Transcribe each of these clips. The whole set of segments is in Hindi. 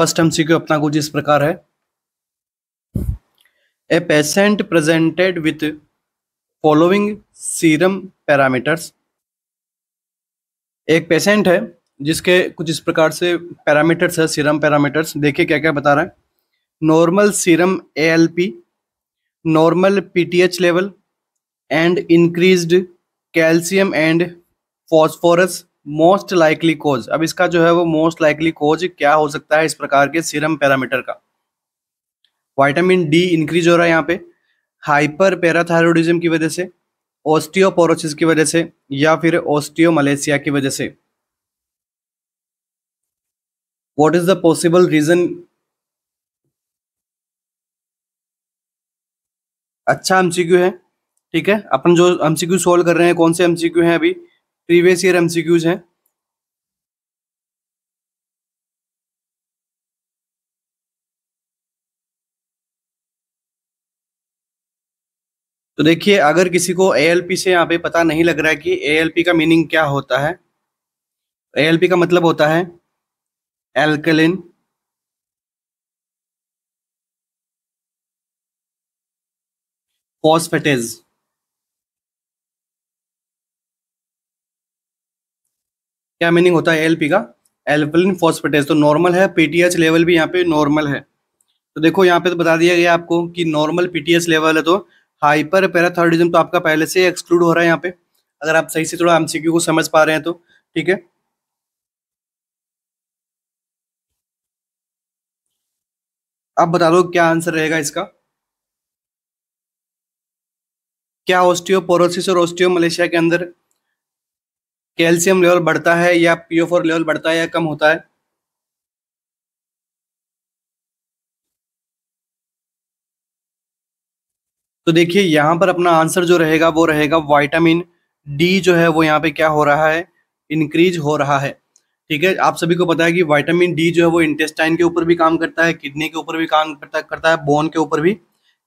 फर्स्ट एमसीक्यू अपना कुछ इस प्रकार है a patient presented with following serum parameters एक पेशेंट है जिसके कुछ इस प्रकार से पैरामीटर्स है सीरम पैरामीटर्स देखिए क्या क्या बता रहा है normal serum a normal PTH level and increased calcium and phosphorus most likely cause अब इसका जो है वो मोस्ट लाइकली कोज क्या हो सकता है इस प्रकार के सीरम पैरामीटर का वाइटामिन डी इंक्रीज हो रहा है यहाँ पे हाइपर पैराथायरोडिज्म की वजह से ऑस्टियोपोरोसिस की वजह से या फिर ऑस्टियोमलेसिया की वजह से what is the possible reason अच्छा एमसीक्यू है ठीक है अपन जो एमसीक्यू सोल्व कर रहे हैं कौन से एमसीक्यू हैं अभी प्रीवियस ईयर एमसीक्यूज हैं तो देखिए अगर किसी को ए से यहाँ पे पता नहीं लग रहा है कि ए का मीनिंग क्या होता है ए का मतलब होता है एल्कलिन फॉस्फेटेज क्या मीनिंग होता है एल का एल्कलिन फॉस्फेटेज तो नॉर्मल है पीटीएच लेवल भी यहाँ पे नॉर्मल है तो देखो यहाँ पे तो बता दिया गया आपको कि नॉर्मल पीटीएच लेवल है तो हाइपर पैराथॉर्डिज्म तो आपका पहले से एक्सक्लूड हो रहा है यहाँ पे अगर आप सही से थोड़ा एमसीक्यू को समझ पा रहे हैं तो ठीक है आप बता दो क्या आंसर रहेगा इसका क्या ऑस्टियोपोरोसिस और ऑस्टियोमलेशिया के अंदर कैल्शियम लेवल बढ़ता है या पीओ लेवल बढ़ता है या कम होता है तो देखिए यहाँ पर अपना आंसर जो रहेगा वो रहेगा वाइटामिन डी जो है वो यहाँ पे क्या हो रहा है इंक्रीज हो रहा है ठीक है आप सभी को पता है कि वाइटामिन डी जो है वो इंटेस्टाइन के ऊपर भी काम करता है किडनी के ऊपर भी काम करता करता है बोन के ऊपर भी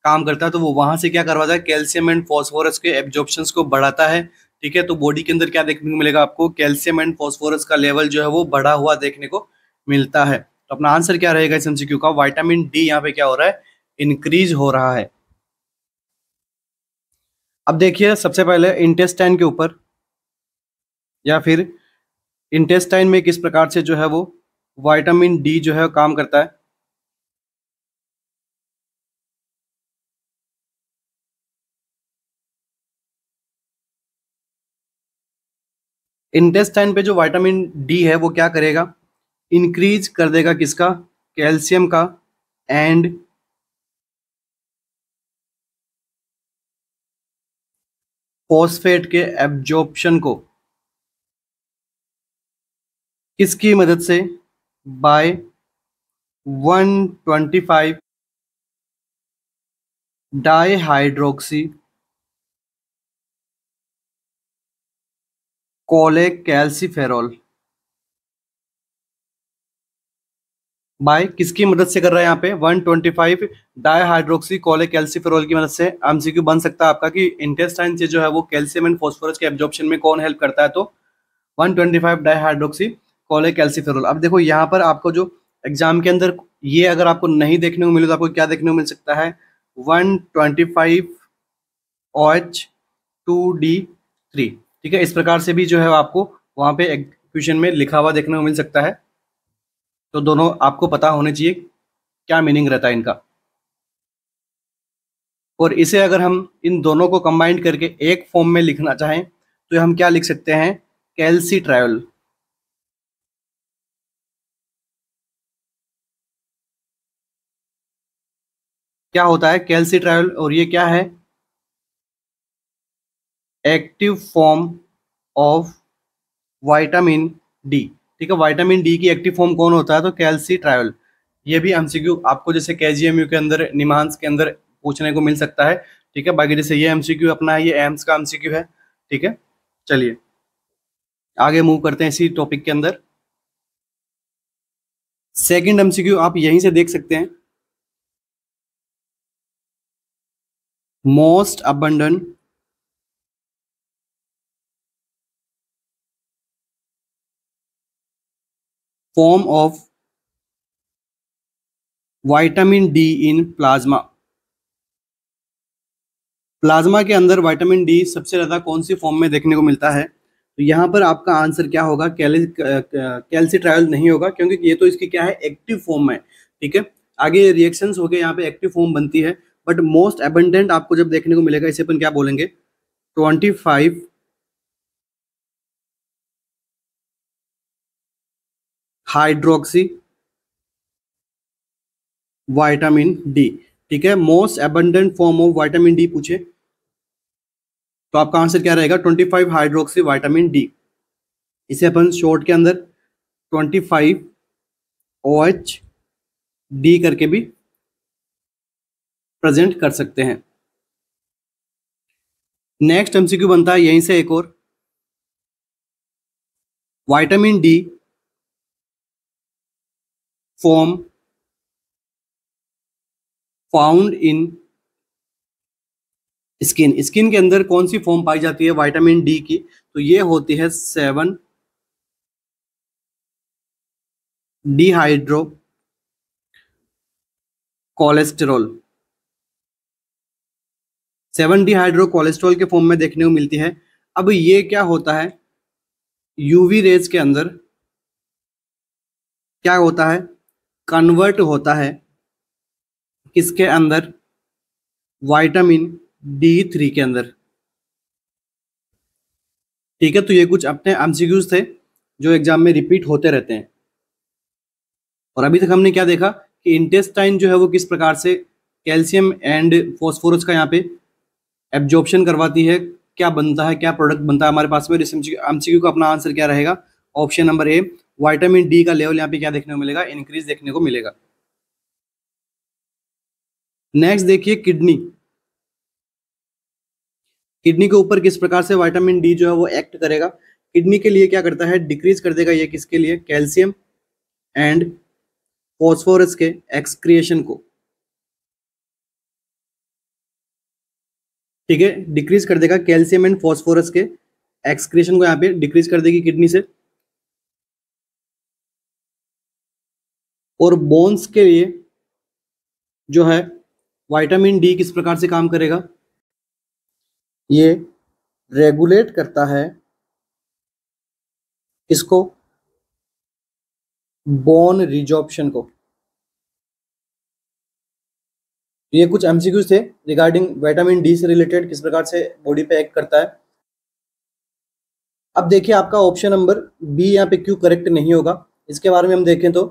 काम करता है तो वो वहां से क्या करवाता है कैल्शियम एंड फॉस्फोरस के एब्जॉर्प्शन को बढ़ाता है ठीक है तो बॉडी के अंदर क्या देखने को मिलेगा आपको कैल्शियम एंड फॉस्फोरस का लेवल जो है वो बढ़ा हुआ देखने को मिलता है तो अपना आंसर क्या रहेगा इस एमसीक्यू का वाइटामिन डी यहाँ पे क्या हो रहा है इंक्रीज हो रहा है अब देखिए सबसे पहले इंटेस्टाइन के ऊपर या फिर इंटेस्टाइन में किस प्रकार से जो है वो वाइटामिन डी जो है काम करता है इंटेस्टाइन पे जो वाइटामिन डी है वो क्या करेगा इंक्रीज कर देगा किसका कैल्शियम का एंड फॉस्फेट के एब्जॉर्प्शन को इसकी मदद से by 125 dihydroxy cholecalciferol by किसकी मदद से कर रहा है यहाँ पे 125 twenty five dihydroxy cholecalciferol की मदद से एमसीक्यू बन सकता है आपका कि इंटेस्टाइन से जो है वो कैल्सियम एंड फॉस्फोरस के एब्जॉर्प्शन में कौन हेल्प करता है तो 125 twenty five dihydroxy cholecalciferol अब देखो यहाँ पर आपको जो एग्जाम के अंदर ये अगर आपको नहीं देखने को मिले तो आपको क्या देखने को मिल सकता है one twenty five two D three ठीक है इस प्रकार से भी जो है आपको वहाँ पे क्वेश्चन में लिखा हुआ देखने को मिल सकता है तो दोनों आपको पता होने चाहिए क्या मीनिंग रहता है इनका और इसे अगर हम इन दोनों को कंबाइंड करके एक फॉर्म में लिखना चाहें तो हम क्या लिख सकते हैं कैलसी ट्रायल क्या होता है कैलसी ट्रायल और ये क्या है active form of vitamin D ठीक है वाइटामिन डी की एक्टिव फॉर्म कौन होता है तो कैलसी ट्रायल ये भी एमसीक्यू आपको जैसे के के अंदर निमांस के अंदर पूछने को मिल सकता है ठीक है बाकी जैसे ये एमसीक्यू अपना है ये एम्स का एमसीक्यू है ठीक है चलिए आगे मूव करते हैं इसी टॉपिक के अंदर सेकंड एमसीक्यू आप यहीं से देख सकते हैं most abundant form of vitamin D in plasma plasma के अंदर वाइटामिन डी सबसे ज़्यादा कौन सी फॉर्म में देखने को मिलता है तो यहां पर आपका आंसर क्या होगा कैलसी ट्रायल नहीं होगा क्योंकि ये तो इसकी क्या है एक्टिव फॉर्म है ठीक है आगे रिएक्शन हो गए यहाँ पे एक्टिव फॉर्म बनती है बट मोस्ट एबेंडेंट आपको जब देखने को मिलेगा इसे अपन क्या बोलेंगे twenty five hydroxy vitamin D ठीक है most abundant form of vitamin D पूछे तो आपका आंसर क्या रहेगा 25 हाइड्रोक्सी वाइटामिन डी इसे अपन शॉर्ट के अंदर 25 ओ एच डी करके भी प्रेजेंट कर सकते हैं नेक्स्ट एमसीक्यू बनता है यहीं से एक और vitamin D form found in skin skin के अंदर कौन सी फॉर्म पाई जाती है वाइटामिन डी की तो ये होती है seven dehydrocholesterol seven dehydrocholesterol के फॉर्म में देखने को मिलती है अब ये क्या होता है यूवी रेज के अंदर क्या होता है कन्वर्ट होता है किसके अंदर वाइटामिन डी थ्री के अंदर ठीक है तो ये कुछ अपने एमसीक्यूज थे जो एग्जाम में रिपीट होते रहते हैं और अभी तक हमने क्या देखा कि इंटेस्टाइन जो है वो किस प्रकार से कैल्शियम एंड फॉस्फोरस का यहाँ पे एब्जॉर्प्शन करवाती है क्या बनता है क्या प्रोडक्ट बनता है हमारे पास में एमसीक्यू का अपना आंसर क्या रहेगा option number A vitamin D का लेवल यहाँ पे क्या देखने को मिलेगा इंक्रीज देखने को मिलेगा नेक्स्ट देखिए किडनी किडनी के ऊपर किस प्रकार से वाइटामिन डी जो है वो एक्ट करेगा किडनी के लिए क्या करता है डिक्रीज कर देगा ये किसके लिए कैल्शियम एंड फॉस्फोरस के एक्सक्रिएशन को ठीक है डिक्रीज कर देगा कैल्शियम एंड फॉस्फोरस के एक्सक्रिएशन को यहाँ पे डिक्रीज कर देगी किडनी से और बोन्स के लिए जो है वाइटामिन डी किस प्रकार से काम करेगा ये रेगुलेट करता है इसको बोन रिजॉप्शन को ये कुछ एमसीक्यूज थे रिगार्डिंग विटामिन डी से रिलेटेड किस प्रकार से बॉडी पे एक्ट करता है अब देखिए आपका ऑप्शन नंबर बी यहाँ पे क्यू करेक्ट नहीं होगा इसके बारे में हम देखें तो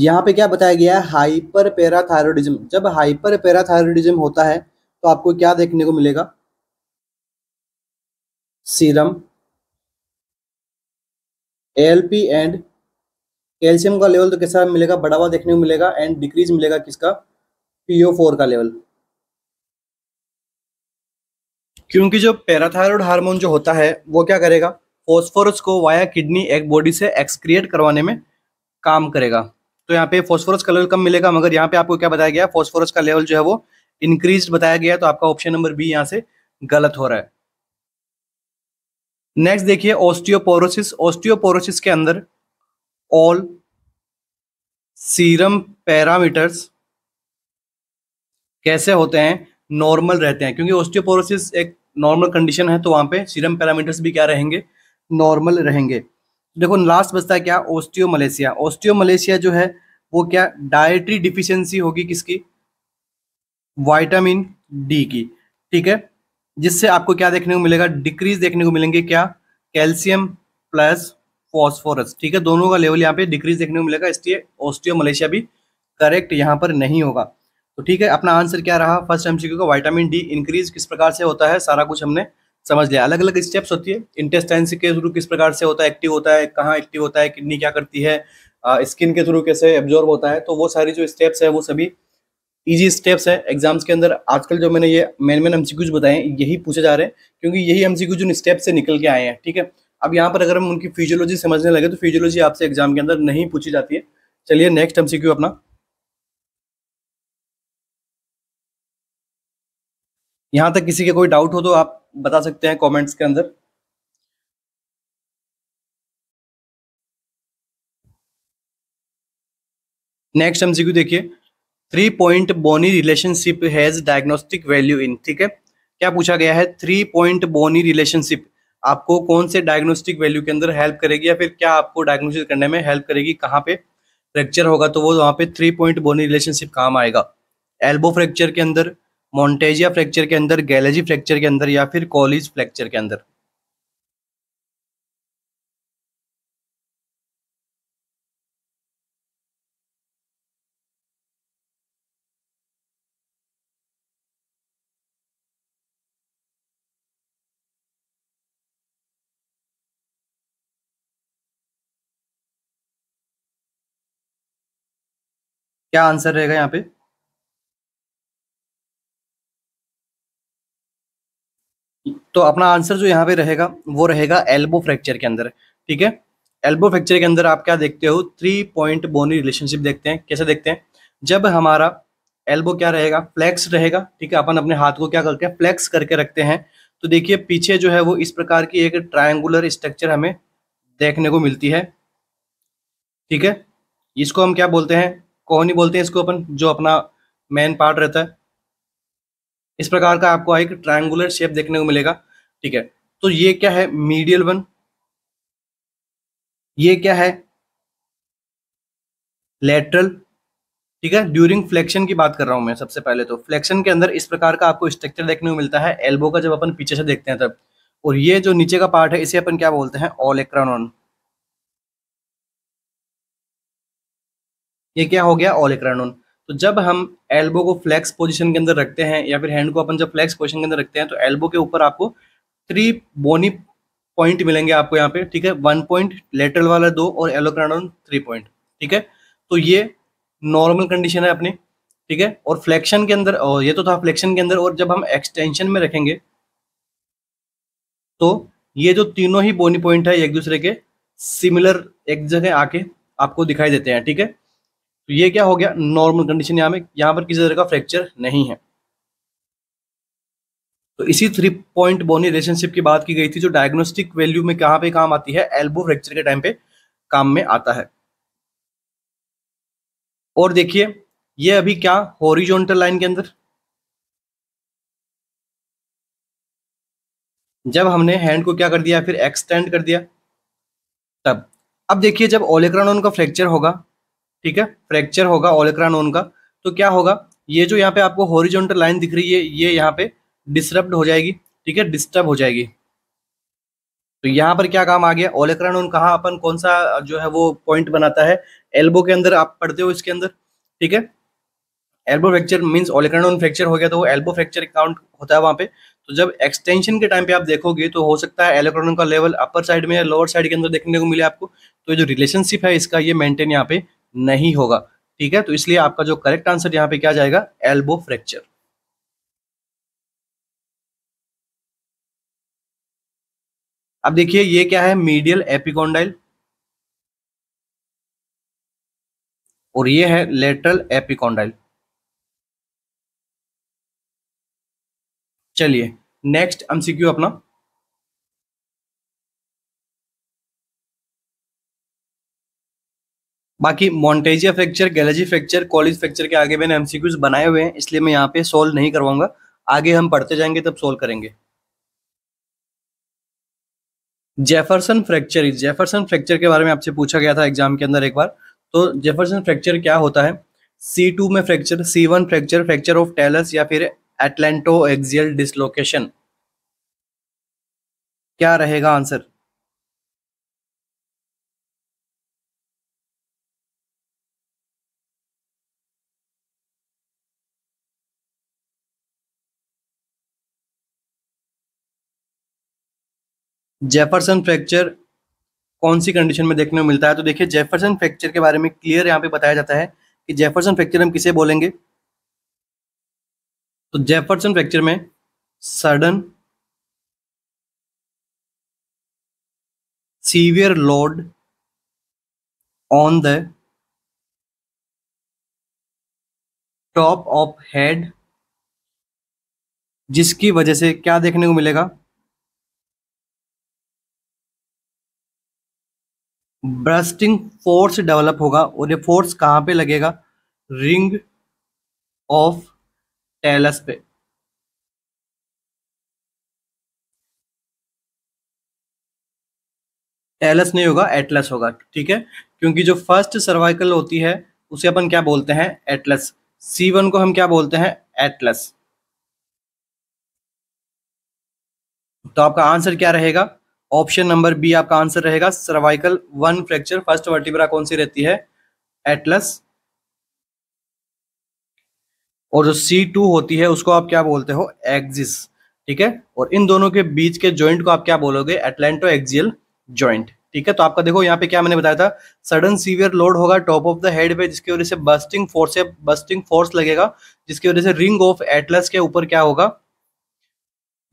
यहाँ पे क्या बताया गया है हाइपर पैराथायरोडिज्म जब हाइपर पैराथायरोडिज्म होता है तो आपको क्या देखने को मिलेगा सीरम पी एंड कैल्शियम का लेवल तो कैसा मिलेगा बढ़ावा देखने को मिलेगा एंड डिक्रीज मिलेगा किसका पीओ फोर का लेवल क्योंकि जो पैराथायरॉयड हार्मोन जो होता है वो क्या करेगा फॉस्फोरस को वाया किडनी एक बॉडी से एक्सक्रिएट करवाने में काम करेगा तो यहाँ पे फॉस्फोरस का लेवल कम मिलेगा मगर यहाँ पे आपको क्या बताया गया फॉस्फोरस का लेवल जो है वो इंक्रीज बताया गया तो आपका ऑप्शन नंबर बी यहाँ से गलत हो रहा है नेक्स्ट देखिए ऑस्टियोपोरोसिस ऑस्टियोपोरोसिस के अंदर ऑल सीरम पैरामीटर्स कैसे होते हैं नॉर्मल रहते हैं क्योंकि ऑस्टियोपोरोसिस एक नॉर्मल कंडीशन है तो वहां पे सीरम पैरामीटर्स भी क्या रहेंगे नॉर्मल रहेंगे देखो लास्ट बचता है क्या ओस्टियो मलेशिया ओस्टियो मलेशिया जो है वो क्या डायट्री डिफिशियंसी होगी किसकी वाइटामिन डी की ठीक है जिससे आपको क्या देखने को मिलेगा डिक्रीज देखने को मिलेंगे क्या कैल्शियम प्लस फॉस्फोरस ठीक है दोनों का लेवल यहाँ पे डिक्रीज देखने को मिलेगा इसलिए ऑस्ट्रियो मलेशिया भी करेक्ट यहाँ पर नहीं होगा तो ठीक है अपना आंसर क्या रहा फर्स्ट एमसीक्यू का वाइटामिन डी इंक्रीज किस प्रकार से होता है सारा कुछ हमने समझ लिया अलग अलग स्टेप्स होती है इंटेस्टाइन के थ्रू किस प्रकार से होता है एक्टिव होता है कहाँ एक्टिव होता है किडनी क्या करती है स्किन के थ्रू कैसे एब्जॉर्ब होता है तो वो सारी जो स्टेप्स है वो सभी इजी स्टेप्स है एग्जाम्स के अंदर आजकल जो मैंने ये मेन मेन एमसीक्यूज बताए यही पूछे जा रहे हैं क्योंकि यही एमसीक्यूज उन स्टेप से निकल के आए हैं ठीक है अब यहाँ पर अगर हम उनकी फिजियोलॉजी समझने लगे तो फिजियोलॉजी आपसे एग्जाम के अंदर नहीं पूछी जाती है चलिए नेक्स्ट एमसीक्यू अपना यहां तक किसी के कोई डाउट हो तो आप बता सकते हैं कमेंट्स के अंदर नेक्स्ट एमसीक्यू देखिए three point bony relationship has diagnostic value in ठीक है क्या पूछा गया है थ्री पॉइंट बोनी रिलेशनशिप आपको कौन से डायग्नोस्टिक वैल्यू के अंदर हेल्प करेगी या फिर क्या आपको डायग्नोसिस करने में हेल्प करेगी कहाँ पे फ्रैक्चर होगा तो वो वहां पे थ्री पॉइंट बोनी रिलेशनशिप काम आएगा एल्बो फ्रैक्चर के अंदर मोन्टेजिया फ्रैक्चर के अंदर गैलेजी फ्रैक्चर के अंदर या फिर कॉलेज फ्रैक्चर के अंदर क्या आंसर रहेगा यहाँ पे तो अपना आंसर जो यहाँ पे रहेगा वो रहेगा एल्बो फ्रैक्चर के अंदर ठीक है एल्बो फ्रैक्चर के अंदर आप क्या देखते हो थ्री पॉइंट बोनी रिलेशनशिप देखते हैं कैसे देखते हैं जब हमारा एल्बो क्या रहेगा फ्लैक्स रहेगा ठीक है अपन अपने हाथ को क्या करते हैं फ्लैक्स करके रखते हैं तो देखिए पीछे जो है वो इस प्रकार की एक ट्रायंगुलर स्ट्रक्चर हमें देखने को मिलती है ठीक है इसको हम क्या बोलते हैं कौन ही बोलते हैं इसको अपन जो अपना मेन पार्ट रहता है इस प्रकार का आपको एक ट्रायंगुलर शेप देखने को मिलेगा ठीक है तो ये क्या है मीडियल वन ये क्या है लेटरल ठीक है ड्यूरिंग फ्लेक्शन की बात कर रहा हूं मैं सबसे पहले तो फ्लेक्शन के अंदर इस प्रकार का आपको स्ट्रक्चर देखने को मिलता है एल्बो का जब अपन पीछे से देखते हैं तब और ये जो नीचे का पार्ट है इसे अपन क्या बोलते हैं ओलेक्रानॉन ये क्या हो गया ओलेक्रानॉन तो जब हम एल्बो को फ्लैक्स पोजिशन के अंदर रखते हैं या फिर हैंड को अपन जब फ्लैक्स पोजिशन के अंदर रखते हैं तो एल्बो के ऊपर आपको थ्री बोनी पॉइंट मिलेंगे आपको यहाँ पे ठीक है वन पॉइंट लेटरल वाला दो और एलोक्राडोन थ्री पॉइंट ठीक है तो ये नॉर्मल कंडीशन है अपनी ठीक है और फ्लेक्शन के अंदर और ये तो था फ्लेक्शन के अंदर और जब हम एक्सटेंशन में रखेंगे तो ये जो तीनों ही बोनी पॉइंट है एक दूसरे के सिमिलर एक जगह आके आपको दिखाई देते हैं ठीक है तो ये क्या हो गया नॉर्मल कंडीशन यहाँ में यहाँ पर किसी तरह का फ्रैक्चर नहीं है तो इसी थ्री पॉइंट बोनी रिलेशनशिप की बात की गई थी जो डायग्नोस्टिक वैल्यू में कहाँ पे काम आती है एल्बो फ्रैक्चर के टाइम पे काम में आता है और देखिए ये अभी क्या हॉरिजॉन्टल लाइन के अंदर जब हमने हैंड को क्या कर दिया फिर एक्सटेंड कर दिया तब अब देखिए जब ओलेक्रानोन का फ्रैक्चर होगा ठीक है फ्रैक्चर होगा ओलेक्रानोन का तो क्या होगा ये जो यहाँ पे आपको हॉरिजॉन्टल लाइन दिख रही है ये यहाँ पे डिस्टर्ब हो जाएगी ठीक है डिस्टर्ब हो जाएगी तो यहाँ पर क्या काम आ गया ओलेक्रानोन कहा अपन कौन सा जो है वो पॉइंट बनाता है एल्बो के अंदर आप पढ़ते हो इसके अंदर ठीक है elbow fracture means olecranon fracture हो गया तो वो एल्बो फ्रैक्चर काउंट होता है वहां पे तो जब एक्सटेंशन के टाइम पे आप देखोगे तो हो सकता है एलेक्ट्रॉन का लेवल अपर साइड में या लोअर साइड के अंदर देखने को मिले आपको तो ये जो रिलेशनशिप है इसका ये मेंटेन यहाँ पे नहीं होगा ठीक है तो इसलिए आपका जो करेक्ट आंसर यहां पे क्या जाएगा एल्बो फ्रैक्चर अब देखिए ये क्या है मीडियल एपिकोंडाइल और ये है लेटरल एपिकोंडाइल चलिए नेक्स्ट एमसीक्यू अपना बाकी Monteggia fracture Galeazzi fracture Colles fracture के आगे मैंने एमसीक्यूज बनाए हुए हैं इसलिए मैं यहाँ पे सोल्व नहीं करवाऊंगा आगे हम पढ़ते जाएंगे तब सोल्व करेंगे जेफरसन फ्रैक्चर जेफरसन फ्रैक्चर के बारे में आपसे पूछा गया था एग्जाम के अंदर एक बार तो जेफरसन फ्रैक्चर क्या होता है सी टू में fracture C one fracture fracture of talus या फिर एटलेंटो एक्सियल डिसलोकेशन क्या रहेगा आंसर जेफरसन फ्रैक्चर कौन सी कंडीशन में देखने को मिलता है तो देखिए जेफरसन फ्रैक्चर के बारे में क्लियर यहाँ पे बताया जाता है कि जेफरसन फ्रैक्चर हम किसे बोलेंगे तो जेफरसन फ्रैक्चर में sudden severe load on the top of head जिसकी वजह से क्या देखने को मिलेगा ब्रस्टिंग फोर्स डेवलप होगा और ये फोर्स कहाँ पे लगेगा रिंग ऑफ टेलस पे टेलस नहीं होगा एटलस होगा ठीक है क्योंकि जो फर्स्ट सर्वाइकल होती है उसे अपन क्या बोलते हैं एटलस सी वन को हम क्या बोलते हैं एटलस तो आपका आंसर क्या रहेगा ऑप्शन नंबर बी आपका आंसर रहेगा cervical one fracture first vertebra कौन सी रहती है एटलस और जो सी टू होती है उसको आप क्या बोलते हो एक्जिस ठीक है और इन दोनों के बीच के ज्वाइंट को आप क्या बोलोगे एटलेंटो एक्जियल ज्वाइंट ठीक है तो आपका देखो यहाँ पे क्या मैंने बताया था सडन सीवियर लोड होगा टॉप ऑफ द हेड पे जिसकी वजह से बस्टिंग फोर्स बस्टिंग फोर्स लगेगा जिसकी वजह से रिंग ऑफ एटलस के ऊपर क्या होगा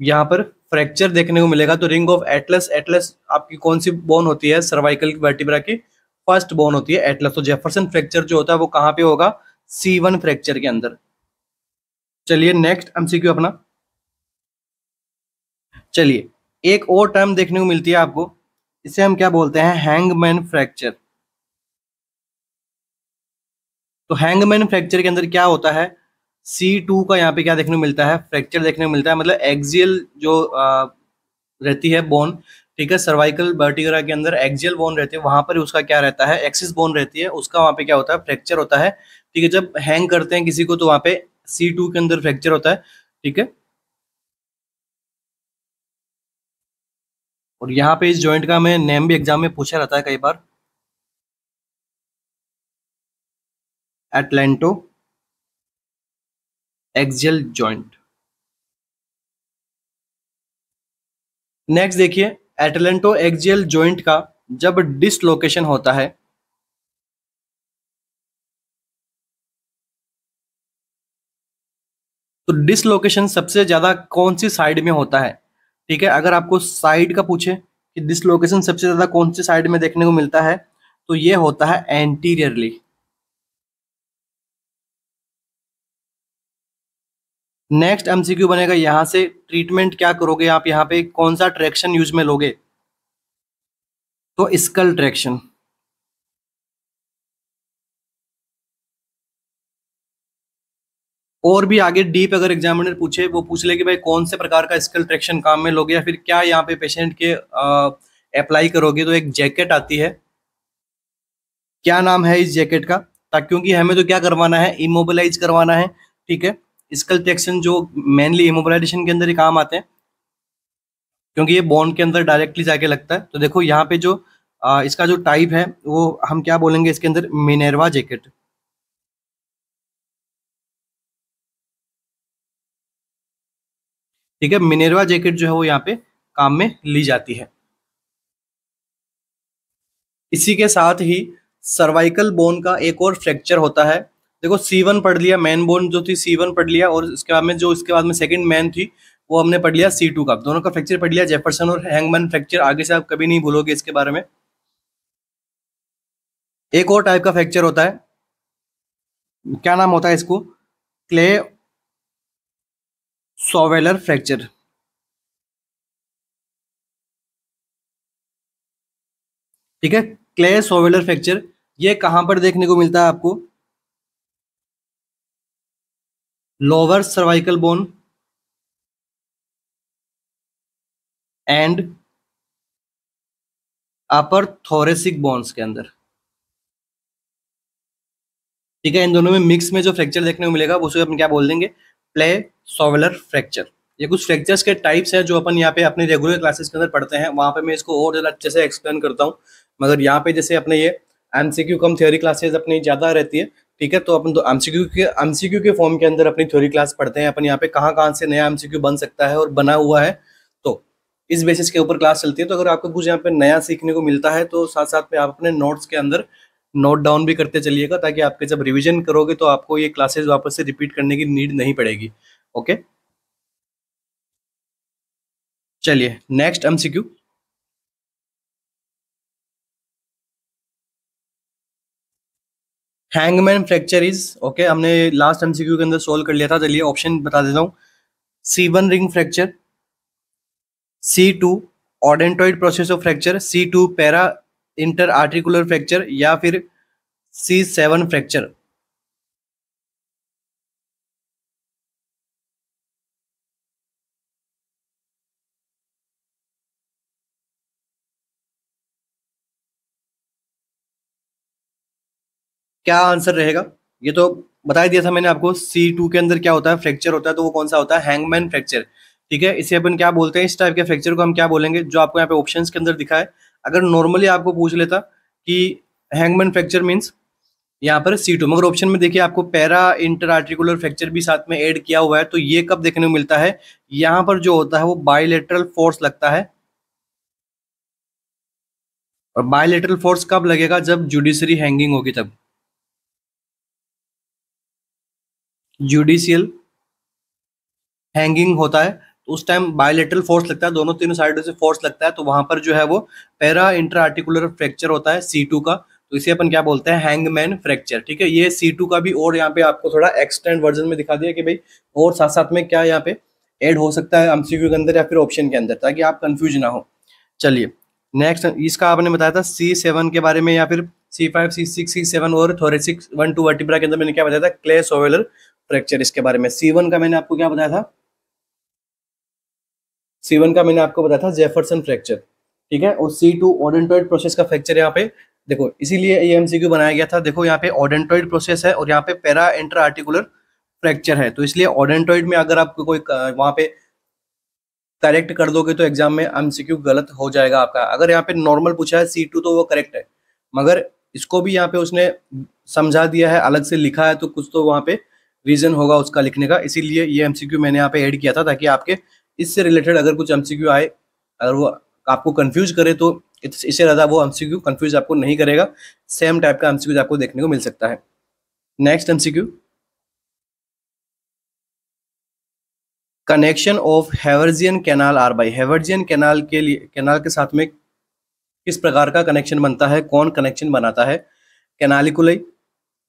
यहाँ पर फ्रैक्चर देखने को मिलेगा तो रिंग ऑफ एटलस एटलस आपकी कौन सी बोन होती है सर्वाइकल वर्टिब्रा की फर्स्ट बोन होती है एटलस तो जेफरसन फ्रैक्चर जो होता है वो कहाँ पे होगा सी वन फ्रैक्चर के अंदर चलिए नेक्स्ट एमसीक्यू अपना चलिए एक और टर्म देखने को मिलती है आपको इसे हम क्या बोलते हैं हैंगमैन फ्रैक्चर तो हैंगमैन फ्रैक्चर के अंदर क्या होता है सी टू का यहाँ पे क्या देखने को मिलता है फ्रैक्चर देखने को मिलता है मतलब एक्सियल जो आ, रहती है बोन ठीक है सर्वाइकल बर्टिगरा के अंदर एक्सियल बोन रहती है वहां पर उसका क्या रहता है एक्सिस बोन रहती है उसका वहां पे क्या होता है फ्रैक्चर होता है ठीक है जब हैंग करते हैं किसी को तो वहां पे सी टू के अंदर फ्रैक्चर होता है ठीक है और यहाँ पे इस ज्वाइंट का हमें नेम भी एग्जाम में पूछा रहता है कई बार एटलेंटो एक्सियल जॉइंट नेक्स्ट देखिए एटलेंटो एक्सियल जॉइंट का जब डिसलोकेशन होता है तो डिसलोकेशन सबसे ज्यादा कौन सी साइड में होता है ठीक है अगर आपको साइड का पूछे कि डिसलोकेशन सबसे ज्यादा कौन सी साइड में देखने को मिलता है तो ये होता है एंटीरियरली नेक्स्ट एमसीक्यू बनेगा यहाँ से ट्रीटमेंट क्या करोगे आप यहां पे कौन सा ट्रैक्शन यूज में लोगे तो स्कल ट्रैक्शन और भी आगे डीप अगर एग्जामिनर पूछे वो पूछ ले कि भाई कौन से प्रकार का स्कल ट्रैक्शन काम में लोगे या फिर क्या यहाँ पे पेशेंट के अप्लाई करोगे तो एक जैकेट आती है क्या नाम है इस जैकेट का क्योंकि हमें तो क्या करवाना है इमोबिलाईज करवाना है ठीक है स्कल टैक्सन जो मेनली इमोबलाइजेशन के अंदर ही काम आते हैं क्योंकि ये बॉन्ड के अंदर डायरेक्टली जाके लगता है तो देखो यहाँ पे जो आ, इसका जो टाइप है वो हम क्या बोलेंगे इसके अंदर मिनेरवा जैकेट ठीक है मिनेरवा जैकेट जो है वो यहाँ पे काम में ली जाती है इसी के साथ ही सर्वाइकल बोन का एक और फ्रैक्चर होता है देखो सी वन पढ़ लिया मैन बोन जो थी सी वन पढ़ लिया और इसके बाद में जो इसके बाद में सेकंड मैन थी वो हमने पढ़ लिया सी टू का दोनों का फ्रैक्चर पढ़ लिया जेफरसन और हैंगमैन फ्रैक्चर आगे से आप कभी नहीं भूलोगे इसके बारे में एक और टाइप का फ्रैक्चर होता है क्या नाम होता है इसको क्ले सोवेलर फ्रैक्चर ठीक है क्ले सोवेलर फ्रैक्चर ये कहां पर देखने को मिलता है आपको lower cervical bone and upper thoracic bones के अंदर ठीक है इन दोनों में मिक्स में जो फ्रैक्चर देखने को मिलेगा उसे अपन क्या बोल देंगे प्ले सोवेलर फ्रैक्चर ये कुछ फ्रैक्चर्स के टाइप्स हैं जो अपन यहाँ पे अपने रेगुलर क्लासेस के अंदर पढ़ते हैं वहां पे मैं इसको और ज़्यादा अच्छे से एक्सप्लेन करता हूँ मगर यहाँ पे जैसे अपने ये एमसीक्यू कम थियोरी क्लासेस अपनी ज़्यादा रहती है ठीक है तो अपन तो एमसीक्यू के एमसीक्यू के फॉर्म के अंदर अपनी थ्योरी क्लास पढ़ते हैं अपन यहाँ पे कहाँ कहाँ से नया एमसीक्यू बन सकता है और बना हुआ है तो इस बेसिस के ऊपर क्लास चलती है तो अगर आपको कुछ यहाँ पे नया सीखने को मिलता है तो साथ साथ में आप अपने नोट्स के अंदर नोट डाउन भी करते चलिएगा ताकि आपके जब रिविजन करोगे तो आपको ये क्लासेज वापस से रिपीट करने की नीड नहीं पड़ेगी ओके चलिए next MCQ hangman fracture is okay हमने लास्ट एमसीक्यू के अंदर सोल्व कर लिया था चलिए ऑप्शन बता देता हूँ C one ring fracture C two odontoid process of fracture C two para inter articular fracture या फिर सी सेवन फ्रैक्चर क्या आंसर रहेगा ये तो बता दिया था मैंने आपको सी टू के अंदर क्या होता है फ्रैक्चर होता है तो वो कौन सा होता है हैंगमैन फ्रैक्चर ठीक है इसे अपन क्या बोलते हैं इस टाइप के फ्रैक्चर को हम क्या बोलेंगे जो आपको यहाँ पे ऑप्शन के अंदर दिखा है अगर नॉर्मली आपको पूछ लेता कि हैंगमैन फ्रैक्चर मीन्स यहाँ पर सी टू मगर ऑप्शन में देखिए आपको पैरा इंटर आर्टिकुलर फ्रैक्चर भी साथ में ऐड किया हुआ है तो ये कब देखने को मिलता है यहाँ पर जो होता है वो बायोलेटरल फोर्स लगता है और बायोलेटरल फोर्स कब लगेगा जब जुडिशरी हैंगिंग होगी तब जुडिशियल हैंगिंग होता है तो उस टाइम बायोलेटरल फोर्स लगता है दोनों तीनों साइडों से फोर्स लगता है तो वहां पर जो है वो पैरा इंटर आर्टिकुलर फ्रैक्चर होता है सी टू का तो इसे अपन क्या बोलते हैं हैंगमैन फ्रैक्चर ठीक है ये सी टू का भी और यहाँ पे आपको थोड़ा एक्सटेंड वर्जन में दिखा दिया कि भाई और साथ साथ में क्या यहाँ पे एड हो सकता है एमसीक्यू के अंदर या फिर ऑप्शन के अंदर ताकि आप कंफ्यूज ना हो चलिए नेक्स्ट इसका आपने बताया था सी सेवन के बारे में या फिर C five C six C seven और थोरेसिक वन टू वर्टिब्रा के अंदर मैंने क्या बताया था क्ले सोवेलर फ्रैक्चर इसके बारे में सीवन का मैंने आपको क्या बताया था सीवन का मैंने आपको बताया था जेफरसन फ्रैक्चर ठीक है और सी टू ऑडेंटोइड प्रोसेस का फ्रैक्चर यहाँ पे देखो इसीलिए ये एमसीक्यू बनाया गया था देखो यहाँ पे ऑडेंटोइड प्रोसेस है और यहाँ पे पैरा इंटर आर्टिकुलर फ्रैक्चर है तो इसलिए ऑडेंटोइड में अगर आपको कोई वहां पे करेक्ट कर दोगे तो एग्जाम में एमसीक्यू गलत हो जाएगा आपका अगर यहाँ पे नॉर्मल पूछा है सी टू तो वो करेक्ट है मगर इसको भी यहाँ पे उसने समझा दिया है अलग से लिखा है तो कुछ तो वहां पे रीजन होगा उसका लिखने का इसीलिए ये एमसीक्यू मैंने यहाँ पे ऐड किया था ताकि आपके इससे रिलेटेड अगर कुछ एमसीक्यू आए अगर वो आपको कंफ्यूज करे तो इससे ज़्यादा वो एमसीक्यू कंफ्यूज आपको नहीं करेगा सेम टाइप का एमसीक्यूज आपको देखने को मिल सकता है next MCQ connection of Haversian canal are by Haversian canal के लिए कैनाल के साथ में किस प्रकार का कनेक्शन बनता है कौन कनेक्शन बनाता है कैनालिकुलई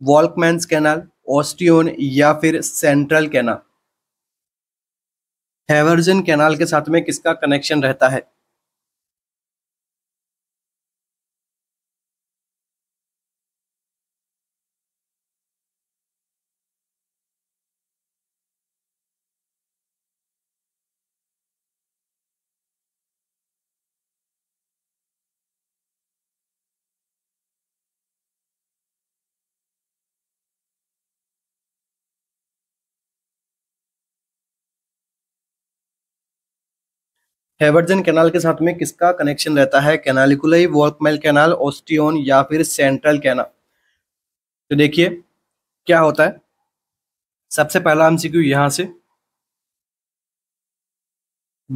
वॉल्कमैन्स कैनाल ऑस्टियोन या फिर सेंट्रल कैनाल हैवर्जन कैनाल के साथ में किसका कनेक्शन रहता है हेवर्जन कैनाल के साथ में किसका कनेक्शन रहता है कैनालिकुलई वॉकमेल कैनाल ऑस्टियोन या फिर सेंट्रल कैनाल तो देखिए क्या होता है सबसे पहला सीख्यू यहां से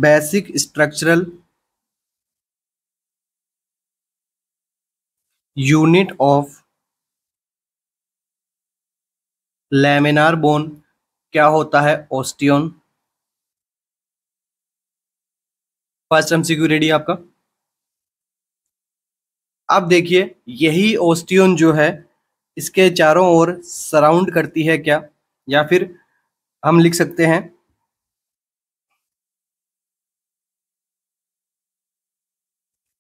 basic structural unit of lamellar bone क्या होता है ऑस्टियोन फर्स्ट एमसीक्यू रेडी आपका अब देखिए यही ओस्टियोन जो है इसके चारों ओर सराउंड करती है क्या या फिर हम लिख सकते हैं